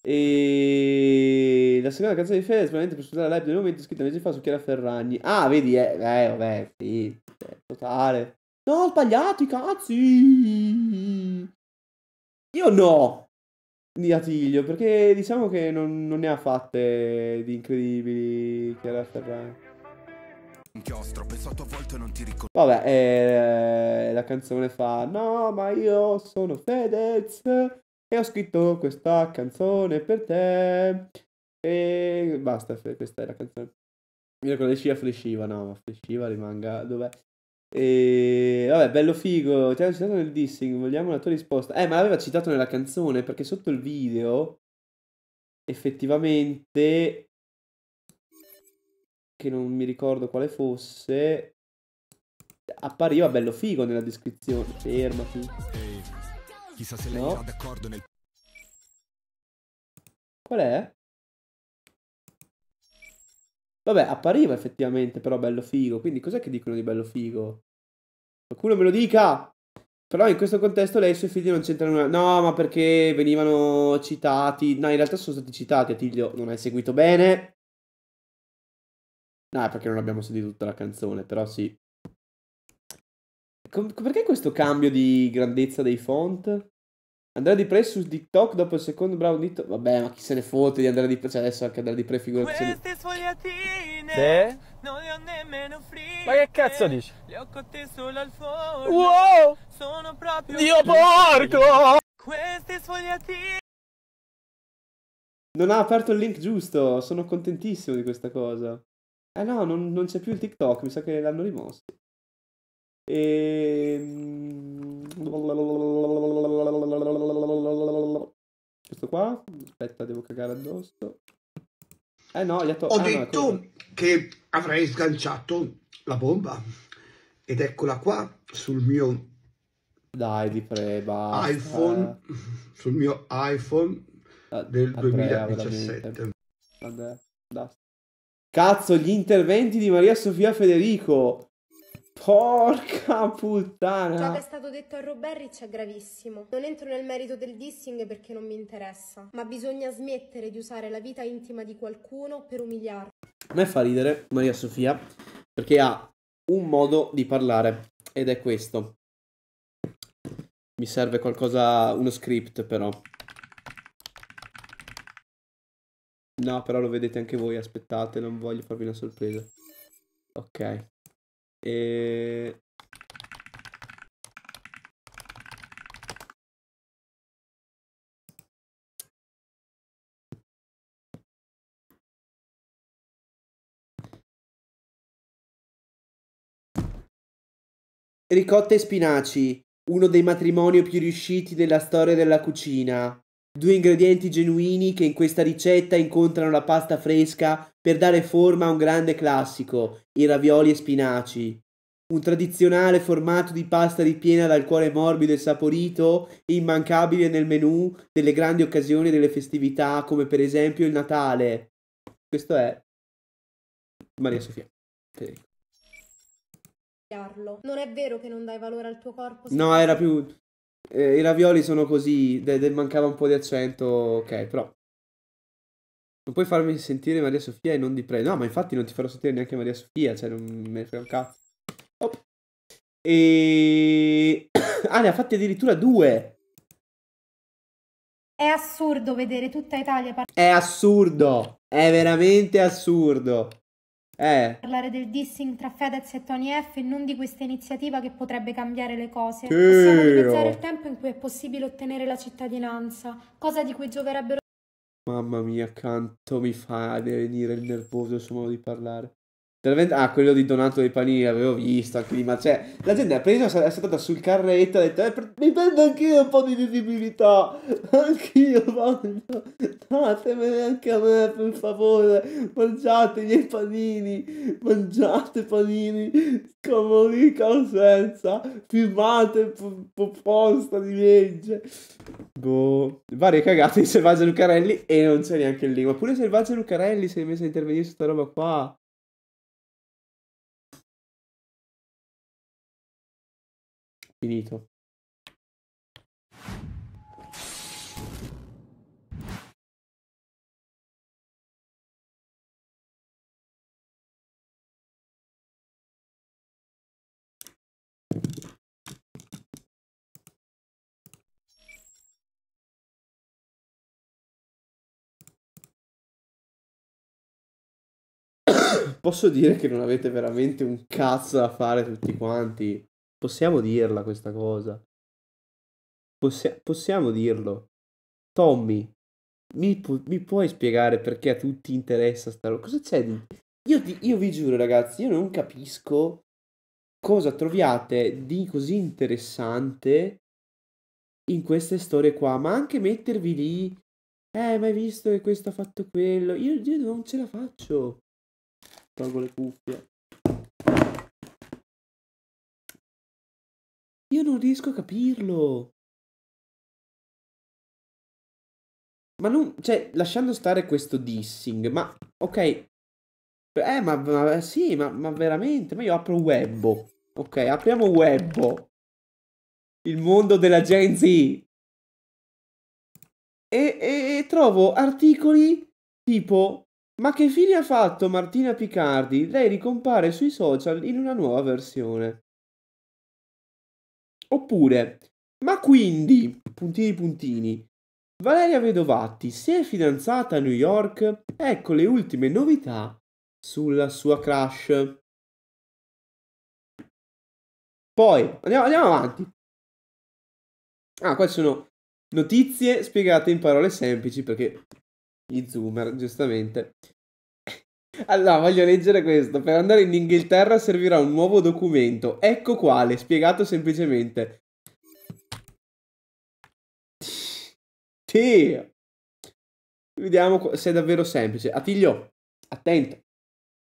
E la seconda canzone di Fede è sicuramente per scusare la live del momento scritta mesi fa su Chiara Ferragni. Ah, vedi, eh, eh vabbè, sì, totale. No, ho sbagliato i cazzi! Io no! Di Atiglio, perché diciamo che non, non ne ha fatte di incredibili Chiara Ferragni. Inchiostro, pensato a volte non ti ricordo. Vabbè, eh, la canzone fa No, ma io sono Fedez e ho scritto questa canzone per te. E basta, questa è la canzone. Io le scia flesciva, no, ma flesciva rimanga dov'è? E vabbè, bello figo, ti hanno citato nel dissing, vogliamo la tua risposta. Eh, ma l'aveva citato nella canzone perché sotto il video effettivamente che non mi ricordo quale fosse appariva bello figo nella descrizione. Fermati. Chissà se lei era d'accordo nel... Qual è? Vabbè, appariva effettivamente però bello figo, quindi cos'è che dicono di bello figo? Qualcuno me lo dica! Però in questo contesto lei e i suoi figli non c'entrano No, ma perché venivano citati... No, in realtà sono stati citati, Attilio non hai seguito bene. No, è perché non abbiamo sentito tutta la canzone, però sì. Com- perché questo cambio di grandezza dei font? Andrea Di Pre su TikTok dopo il secondo bravo dito. Vabbè, ma chi se ne fotte di Andrea Di Pre? Cioè, adesso anche Andrea Di Pre figura Queste sfogliatine. Sì? Non le ho nemmeno fritte. Ma che cazzo dici? Le ho cotte solo al forno. Wow! Sono proprio. Dio porco! Queste sfogliatine. Non ha aperto il link giusto. Sono contentissimo di questa cosa. Eh no, non, non c'è più il TikTok. Mi sa che l'hanno rimosso. E... Ehm, questo qua, aspetta, devo cagare addosso. Eh no, gli ha to- Ho ah, detto no, che avrei sganciato la bomba. Ed eccola qua sul mio Dai, di preba. iPhone, sul mio iPhone del 2017. Vabbè, basta. Cazzo, gli interventi di Maria Sofia Federico. Porca puttana! Ciò che è stato detto a Roberric è gravissimo. Non entro nel merito del dissing perché non mi interessa, ma bisogna smettere di usare la vita intima di qualcuno per umiliarlo. A me fa ridere Maria Sofia perché ha un modo di parlare ed è questo. Mi serve qualcosa, uno script però. No, però lo vedete anche voi, aspettate, non voglio farvi una sorpresa. Ok. E... Ricotta e spinaci, uno dei matrimoni più riusciti della storia della cucina due ingredienti genuini che in questa ricetta incontrano la pasta fresca per dare forma a un grande classico, i ravioli e spinaci. Un tradizionale formato di pasta ripiena dal cuore morbido e saporito, immancabile nel menù delle grandi occasioni e delle festività, come per esempio il Natale. Questo è Maria Sofia. Federico. Non è vero che non dai valore al tuo corpo. No, era più eh, i ravioli sono così, de- de- mancava un po' di accento, ok, però... Non puoi farmi sentire Maria Sofia e non di prego. No, ma infatti non ti farò sentire neanche Maria Sofia, cioè non me ne frega un cazzo. Oh. E... ah, ne ha fatti addirittura due! È assurdo vedere tutta Italia parlare. È assurdo! È veramente assurdo! Eh. Parlare del dissing tra Fedez e Tony F e non di questa iniziativa che potrebbe cambiare le cose. Tiro. Possiamo utilizzare oh. il tempo in cui è possibile ottenere la cittadinanza, cosa di cui gioverebbero. Mamma mia, quanto mi fa venire il nervoso solo di parlare. Ah, quello di Donato dei Panini l'avevo visto anche lì, cioè, la gente ha preso, è stata sul carretto e ha detto, eh, per... mi prendo anch'io un po' di visibilità, anch'io voglio, datemene anche a me per favore, mangiate i miei panini, mangiate panini, comunica senza, firmate proposta di legge. Boh, varie cagate di Selvaggio Lucarelli e non c'è neanche il lingua, pure Selvaggio Lucarelli si è messo a intervenire su questa roba qua. finito Posso dire che non avete veramente un cazzo da fare tutti quanti. Possiamo dirla questa cosa. Possi- possiamo dirlo. Tommy, mi, pu- mi, puoi spiegare perché a tutti interessa sta roba? Cosa c'è di... Io, ti- io vi giuro ragazzi, io non capisco cosa troviate di così interessante in queste storie qua, ma anche mettervi lì, eh, mai visto che questo ha fatto quello? Io, io non ce la faccio. Tolgo le cuffie. Io non riesco a capirlo. Ma non, cioè, lasciando stare questo dissing, ma ok. Eh, ma, ma sì, ma, ma, veramente, ma io apro Webbo. Ok, apriamo Webbo. Il mondo della Gen Z. E, e, e trovo articoli tipo ma che fine ha fatto Martina Picardi? Lei ricompare sui social in una nuova versione. Oppure, ma quindi, puntini puntini, Valeria Vedovatti si è fidanzata a New York? Ecco le ultime novità sulla sua crush. Poi, andiamo, andiamo avanti. Ah, qua sono notizie spiegate in parole semplici perché gli zoomer, giustamente. Allora, voglio leggere questo. Per andare in Inghilterra servirà un nuovo documento. Ecco quale, spiegato semplicemente. Teo. Vediamo se è davvero semplice. Attilio, attento.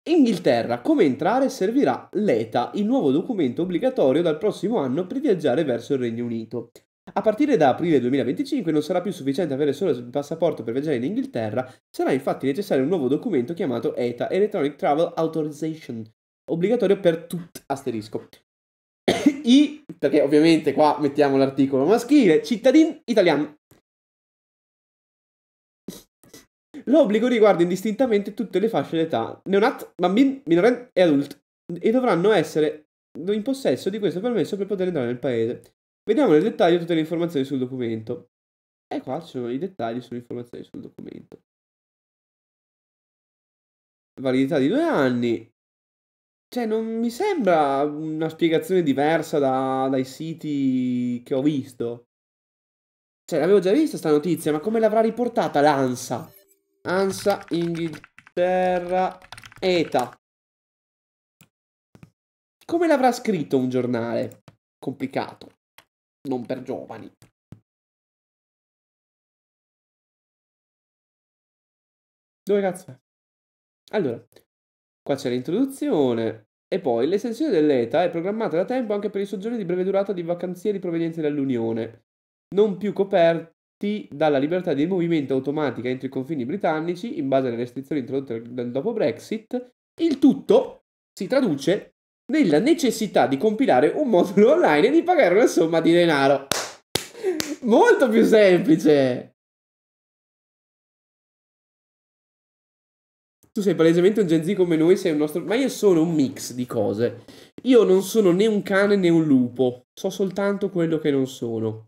Inghilterra, come entrare servirà l'ETA, il nuovo documento obbligatorio dal prossimo anno per viaggiare verso il Regno Unito. A partire da aprile 2025 non sarà più sufficiente avere solo il passaporto per viaggiare in Inghilterra, sarà infatti necessario un nuovo documento chiamato ETA, Electronic Travel Authorization, obbligatorio per tutti asterisco. I, perché ovviamente qua mettiamo l'articolo maschile, cittadin italiano. L'obbligo riguarda indistintamente tutte le fasce d'età, neonat, bambin, minorenni e adult, e dovranno essere in possesso di questo permesso per poter entrare nel paese. Vediamo nel dettaglio tutte le informazioni sul documento. E qua ci sono i dettagli sulle informazioni sul documento. Validità di due anni. Cioè, non mi sembra una spiegazione diversa da, dai siti che ho visto. Cioè, l'avevo già vista sta notizia, ma come l'avrà riportata l'ANSA? ANSA Inghilterra ETA. Come l'avrà scritto un giornale? Complicato non per giovani. Dove cazzo è? Allora, qua c'è l'introduzione e poi l'estensione dell'ETA è programmata da tempo anche per i soggiorni di breve durata di vacanzieri provenienti dall'Unione, non più coperti dalla libertà di movimento automatica entro i confini britannici in base alle restrizioni introdotte dopo Brexit. Il tutto si traduce nella necessità di compilare un modulo online e di pagare una somma di denaro. Molto più semplice! Tu sei palesemente un Gen Z come noi, sei un nostro... Ma io sono un mix di cose. Io non sono né un cane né un lupo. So soltanto quello che non sono.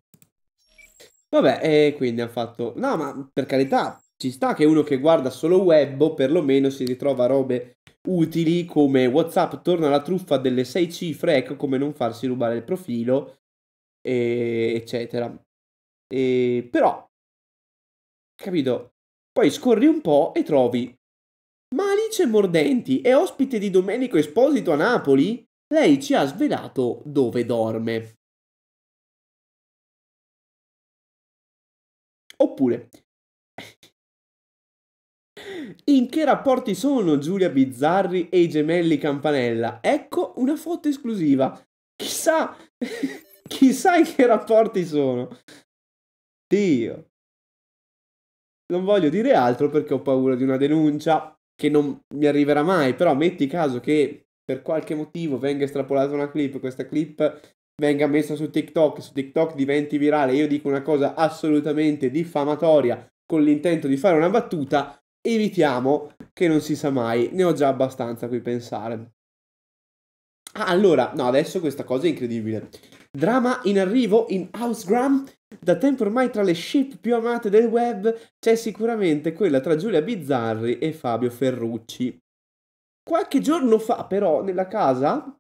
Vabbè, e quindi ha fatto... No, ma per carità, ci sta che uno che guarda solo web o perlomeno si ritrova robe utili come WhatsApp torna alla truffa delle sei cifre, ecco come non farsi rubare il profilo, e eccetera. E, però, capito? Poi scorri un po' e trovi. Ma Alice Mordenti è ospite di Domenico Esposito a Napoli? Lei ci ha svelato dove dorme. Oppure, in che rapporti sono Giulia Bizzarri e i gemelli Campanella? Ecco una foto esclusiva. Chissà, chissà in che rapporti sono. Dio. Non voglio dire altro perché ho paura di una denuncia che non mi arriverà mai, però metti caso che per qualche motivo venga estrapolata una clip, questa clip venga messa su TikTok, su TikTok diventi virale, io dico una cosa assolutamente diffamatoria con l'intento di fare una battuta, evitiamo che non si sa mai, ne ho già abbastanza a cui pensare. Ah, allora, no, adesso questa cosa è incredibile. Drama in arrivo in Housegram. Da tempo ormai tra le ship più amate del web c'è sicuramente quella tra Giulia Bizzarri e Fabio Ferrucci. Qualche giorno fa, però, nella casa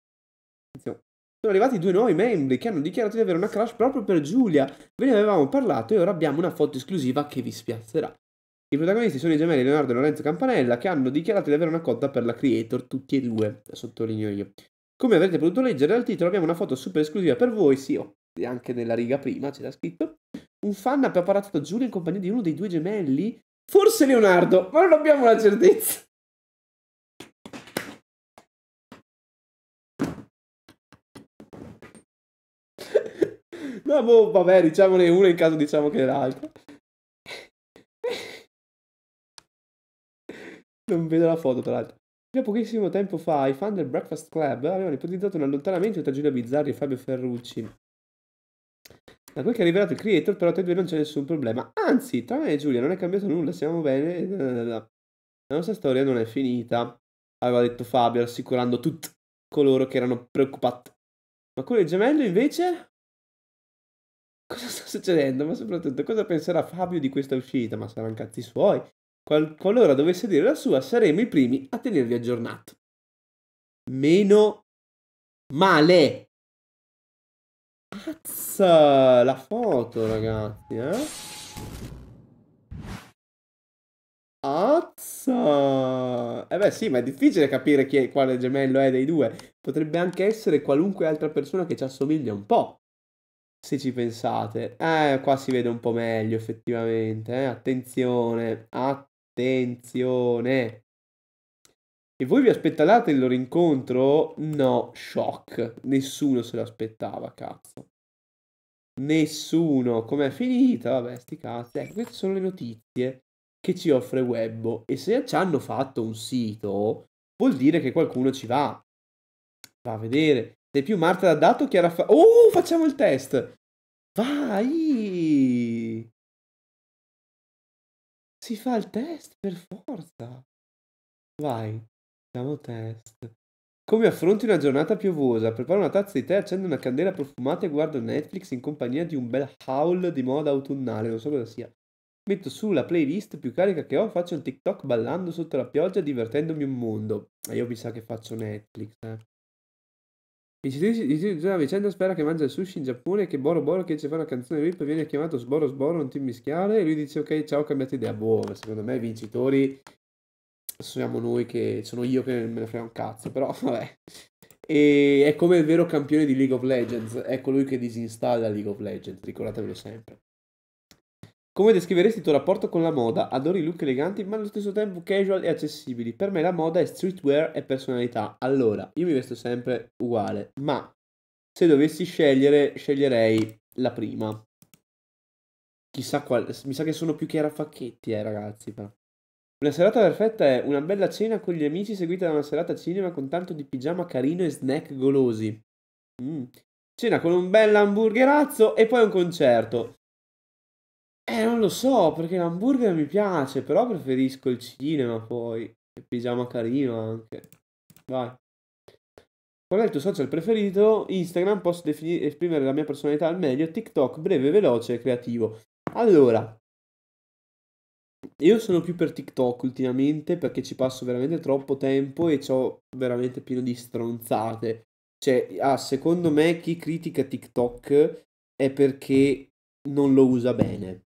sono arrivati due nuovi membri che hanno dichiarato di avere una crush proprio per Giulia. Ve ne avevamo parlato e ora abbiamo una foto esclusiva che vi spiazzerà. I protagonisti sono i gemelli Leonardo e Lorenzo Campanella che hanno dichiarato di avere una cotta per la creator, tutti e due, sottolineo io. Come avrete potuto leggere dal titolo abbiamo una foto super esclusiva per voi, sì, oh, anche nella riga prima c'era scritto. Un fan ha preparato Giulia in compagnia di uno dei due gemelli? Forse Leonardo, ma non abbiamo la certezza. No, boh, vabbè, diciamone una in caso diciamo che l'altra. Non vedo la foto, tra l'altro. Fino a pochissimo tempo fa, i fan del Breakfast Club avevano ipotizzato un allontanamento tra Giulia Bizzarri e Fabio Ferrucci. Da quel che è rivelato il creator, però tra i due non c'è nessun problema. Anzi, tra me e Giulia non è cambiato nulla, siamo bene. Eh, la nostra storia non è finita, aveva detto Fabio, rassicurando tutti coloro che erano preoccupati. Ma quello del gemello, invece? Cosa sta succedendo? Ma soprattutto, cosa penserà Fabio di questa uscita? Ma saranno cazzi suoi. Qual- qualora dovesse dire la sua, saremo i primi a tenervi aggiornati. Meno male. Azza, la foto, ragazzi, eh? Azza! Eh beh sì, ma è difficile capire chi è, quale gemello è dei due. Potrebbe anche essere qualunque altra persona che ci assomiglia un po'. Se ci pensate. Eh, qua si vede un po' meglio effettivamente. Eh? Attenzione, attenzione. Attenzione! E voi vi aspettavate il loro incontro? No, shock. Nessuno se l'aspettava, cazzo. Nessuno. Com'è finita? Vabbè, sti cazzi. Ecco, queste sono le notizie che ci offre Webbo. E se ci hanno fatto un sito, vuol dire che qualcuno ci va. Va a vedere. Se più Marta l'ha dato, Chiara fa... Oh, facciamo il test! Vai! si fa il test per forza. Vai, facciamo test. Come affronti una giornata piovosa? Preparo una tazza di tè, accendo una candela profumata e guardo Netflix in compagnia di un bel howl di moda autunnale, non so cosa sia. Metto su la playlist più carica che ho, faccio un TikTok ballando sotto la pioggia divertendomi un mondo. E io mi sa che faccio Netflix, eh. Inizia la vicenda spera che mangia il sushi in Giappone e che Boro Boro che ci fa una canzone rip viene chiamato Sboro Sboro non ti mischiare e lui dice ok ciao ho cambiato idea boh secondo me i vincitori siamo noi che sono io che me ne frega un cazzo però vabbè e è come il vero campione di League of Legends è colui che disinstalla League of Legends ricordatevelo sempre come descriveresti il tuo rapporto con la moda? Adori i look eleganti, ma allo stesso tempo casual e accessibili. Per me la moda è streetwear e personalità. Allora, io mi vesto sempre uguale, ma se dovessi scegliere, sceglierei la prima. Chissà qual... Mi sa che sono più chiara facchetti, eh, ragazzi, però. Una serata perfetta è una bella cena con gli amici seguita da una serata cinema con tanto di pigiama carino e snack golosi. Mm. Cena con un bel hamburgerazzo e poi un concerto. Eh, non lo so, perché l'hamburger mi piace, però preferisco il cinema poi. Il pigiama carino anche. Vai. Qual è il tuo social preferito? Instagram posso defini- esprimere la mia personalità al meglio. TikTok breve, veloce e creativo. Allora, io sono più per TikTok ultimamente perché ci passo veramente troppo tempo e ho veramente pieno di stronzate. Cioè, ah, secondo me chi critica TikTok è perché non lo usa bene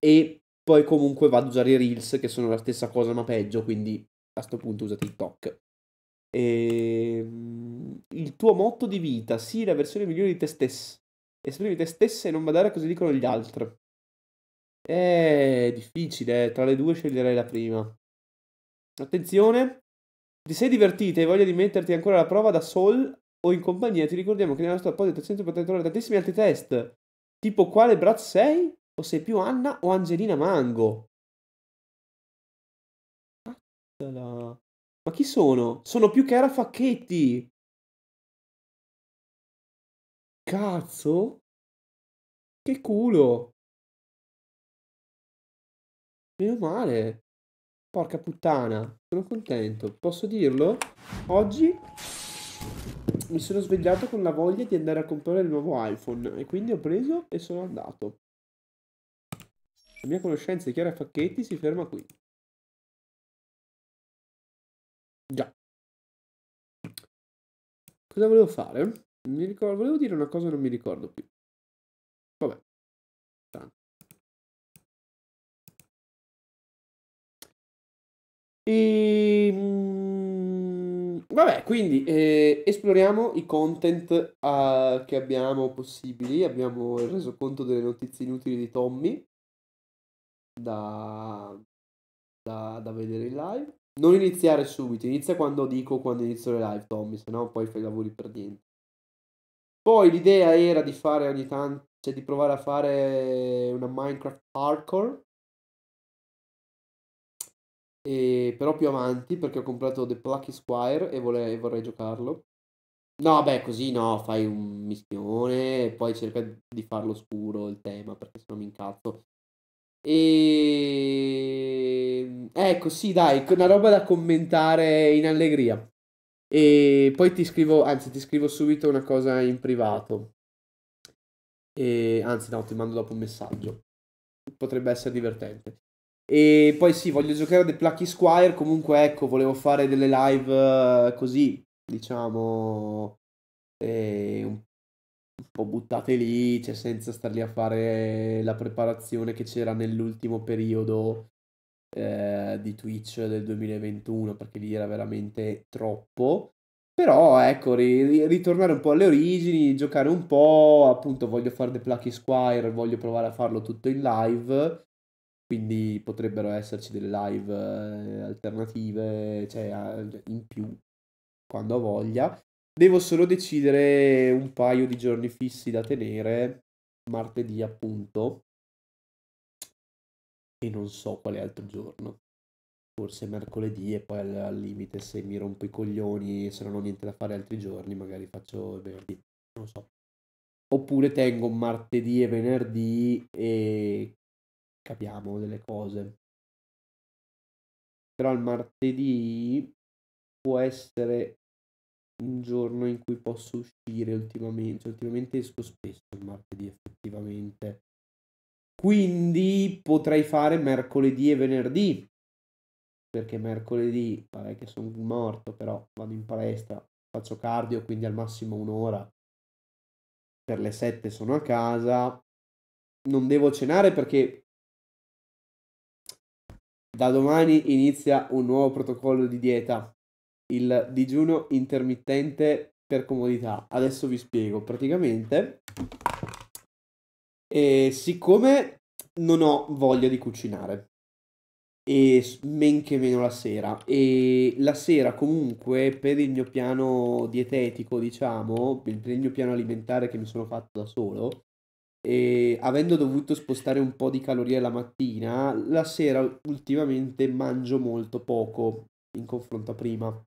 e poi comunque vado ad usare i Reels che sono la stessa cosa ma peggio, quindi a questo punto usa TikTok. E... Ehm, il tuo motto di vita, sii sì, la versione migliore di te stessa. Esprimi te stessa e non badare a cosa dicono gli altri. È eh, difficile, eh, tra le due sceglierei la prima. Attenzione, ti sei divertita e hai voglia di metterti ancora alla prova da sol o in compagnia, ti ricordiamo che nella nostra apposita sezione potete trovare tantissimi altri test, tipo quale brat sei o sei più Anna o Angelina Mango? Ma chi sono? Sono più Chiara Facchetti! Cazzo? Che culo! Meno male! Porca puttana, sono contento. Posso dirlo? Oggi mi sono svegliato con la voglia di andare a comprare il nuovo iPhone e quindi ho preso e sono andato mia conoscenza di Chiara Facchetti si ferma qui. Già. Cosa volevo fare? Mi ricordo, volevo dire una cosa, non mi ricordo più. Vabbè. Tanto. E... Ehm, vabbè, quindi eh, esploriamo i content uh, che abbiamo possibili. Abbiamo reso conto delle notizie inutili di Tommy da, da, da vedere in live. Non iniziare subito, inizia quando dico quando inizio le live, Tommy, se no poi fai lavori per niente. Poi l'idea era di fare ogni tanto, cioè di provare a fare una Minecraft hardcore. E però più avanti perché ho comprato The Plucky Squire e vorrei, vorrei giocarlo. No, beh, così no, fai un mischione e poi cerca di farlo scuro il tema perché sennò mi incazzo. E ecco, sì, dai, una roba da commentare in allegria. E poi ti scrivo, anzi, ti scrivo subito una cosa in privato. E, anzi, no, ti mando dopo un messaggio. Potrebbe essere divertente. E poi sì, voglio giocare a The Plucky Squire. Comunque, ecco, volevo fare delle live eh, così, diciamo, eh, un un po' buttate lì, cioè senza star lì a fare la preparazione che c'era nell'ultimo periodo eh, di Twitch del 2021, perché lì era veramente troppo. Però ecco, ri- ritornare un po' alle origini, giocare un po', appunto voglio fare The Plucky Squire, voglio provare a farlo tutto in live, quindi potrebbero esserci delle live eh, alternative, cioè in più, quando ho voglia. Devo solo decidere un paio di giorni fissi da tenere, martedì appunto, e non so quale altro giorno. Forse mercoledì e poi al, limite se mi rompo i coglioni e se non ho niente da fare altri giorni magari faccio il venerdì, non so. Oppure tengo martedì e venerdì e capiamo delle cose. Però il martedì può essere un giorno in cui posso uscire ultimamente, ultimamente esco spesso il martedì effettivamente. Quindi potrei fare mercoledì e venerdì, perché mercoledì, vabbè che sono morto, però vado in palestra, faccio cardio, quindi al massimo un'ora. Per le 7 sono a casa, non devo cenare perché da domani inizia un nuovo protocollo di dieta il digiuno intermittente per comodità. Adesso vi spiego. Praticamente, eh, siccome non ho voglia di cucinare, e men che meno la sera, e la sera comunque per il mio piano dietetico, diciamo, per il mio piano alimentare che mi sono fatto da solo, e avendo dovuto spostare un po' di calorie la mattina, la sera ultimamente mangio molto poco in confronto a prima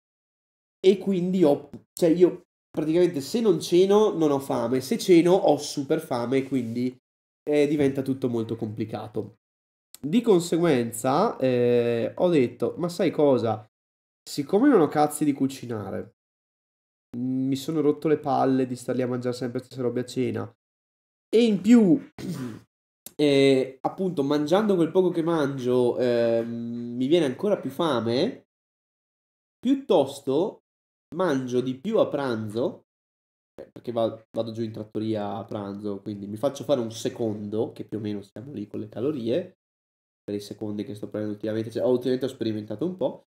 e quindi ho, cioè io praticamente se non ceno non ho fame, se ceno ho super fame quindi eh, diventa tutto molto complicato. Di conseguenza eh, ho detto, ma sai cosa? Siccome non ho cazzi di cucinare, mm, mi sono rotto le palle di star lì a mangiare sempre queste robe a cena e in più eh, appunto mangiando quel poco che mangio ehm, mi viene ancora più fame, piuttosto mangio di più a pranzo, eh, perché vado, giù in trattoria a pranzo, quindi mi faccio fare un secondo, che più o meno siamo lì con le calorie, per i secondi che sto prendendo ultimamente, cioè, ultimamente ho sperimentato un po',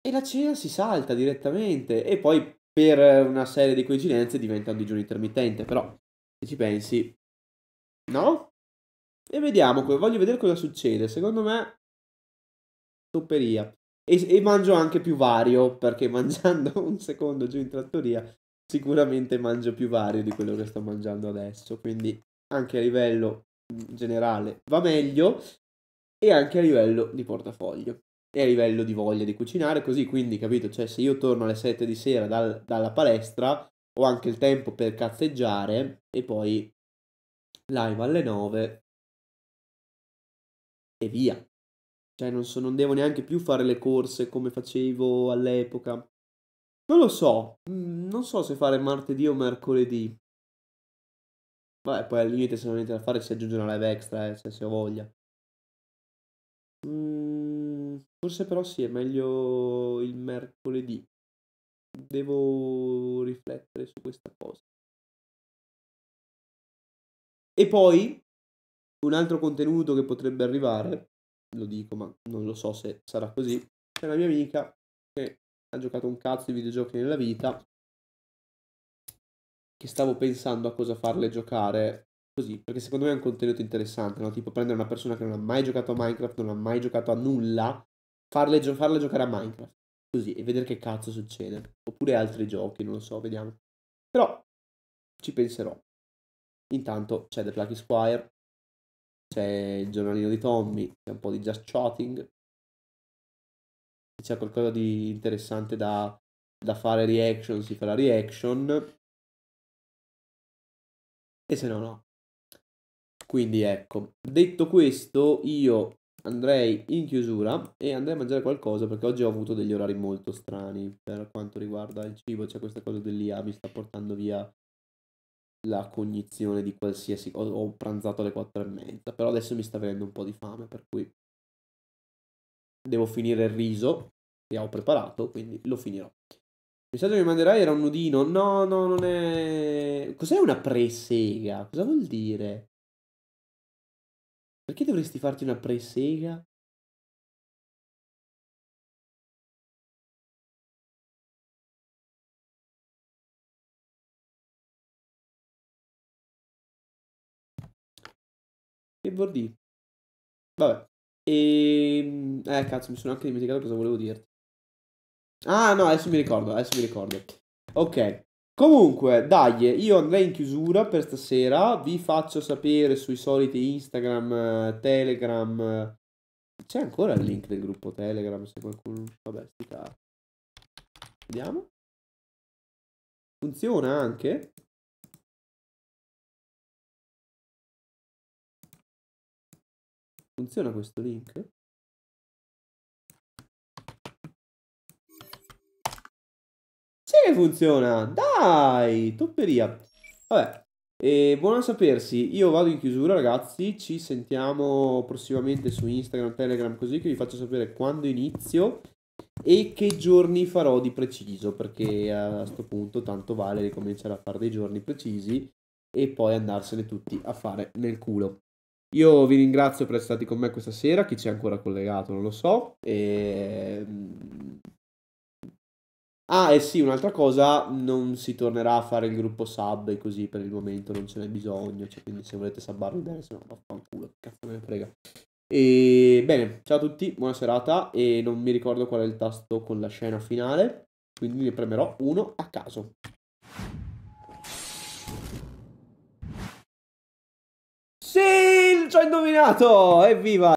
e la cena si salta direttamente, e poi per una serie di coincidenze diventa un digiuno intermittente, però se ci pensi, no? E vediamo, voglio vedere cosa succede, secondo me, topperia. E, e, mangio anche più vario, perché mangiando un secondo giù in trattoria sicuramente mangio più vario di quello che sto mangiando adesso, quindi anche a livello mm, generale va meglio e anche a livello di portafoglio e a livello di voglia di cucinare, così quindi capito, cioè se io torno alle 7 di sera dal, dalla palestra ho anche il tempo per cazzeggiare e poi live alle 9 e via. Cioè, non, so, non devo neanche più fare le corse come facevo all'epoca. Non lo so. Mm, non so se fare martedì o mercoledì. Vabbè, poi al limite se non avete da fare si aggiunge una live extra, eh, cioè, se ho voglia. Mm, forse però sì, è meglio il mercoledì. Devo riflettere su questa cosa. E poi un altro contenuto che potrebbe arrivare lo dico, ma non lo so se sarà così. C'è una mia amica che ha giocato un cazzo di videogiochi nella vita, che stavo pensando a cosa farle giocare così, perché secondo me è un contenuto interessante, no? Tipo prendere una persona che non ha mai giocato a Minecraft, non ha mai giocato a nulla, farle gio- farla giocare a Minecraft, così, e vedere che cazzo succede. Oppure altri giochi, non lo so, vediamo. Però ci penserò. Intanto c'è The Plucky Squire, c'è il giornalino di Tommy, c'è un po' di just chatting, c'è qualcosa di interessante da, da fare reaction, si farà reaction, e se no no. Quindi ecco, detto questo io andrei in chiusura e andrei a mangiare qualcosa perché oggi ho avuto degli orari molto strani per quanto riguarda il cibo, c'è cioè questa cosa dell'IA mi sta portando via la cognizione di qualsiasi cosa. Ho pranzato alle quattro e mezza, però adesso mi sta venendo un po' di fame, per cui devo finire il riso che ho preparato, quindi lo finirò. Il messaggio che mi manderai era un nudino. No, no, non è. Cos'è una presega? Cosa vuol dire? Perché dovresti farti una presega? vuol dire? Vabbè. E... Ehm, eh, cazzo, mi sono anche dimenticato cosa volevo dirti. Ah, no, adesso mi ricordo, adesso mi ricordo. Ok. Comunque, dai, io andrei in chiusura per stasera. Vi faccio sapere sui soliti Instagram, Telegram. C'è ancora il link del gruppo Telegram se qualcuno... Vabbè, sti cazzo. Vediamo. Funziona anche? Funziona questo link? Sì che funziona! Dai! Topperia! Vabbè, e buono a sapersi, io vado in chiusura ragazzi, ci sentiamo prossimamente su Instagram, Telegram, così che vi faccio sapere quando inizio e che giorni farò di preciso, perché a questo punto tanto vale ricominciare a fare dei giorni precisi e poi andarsene tutti a fare nel culo. Io vi ringrazio per essere stati con me questa sera, chi c'è ancora collegato non lo so. E... Ehm, ah, e eh sì, un'altra cosa, non si tornerà a fare il gruppo sub e così per il momento non ce n'è bisogno, cioè, quindi se volete sabbarvi bene, se no vaffanculo, che cazzo me ne frega. E bene, ciao a tutti, buona serata e non mi ricordo qual è il tasto con la scena finale, quindi ne premerò uno a caso. Sì, ci ho indovinato! Evviva!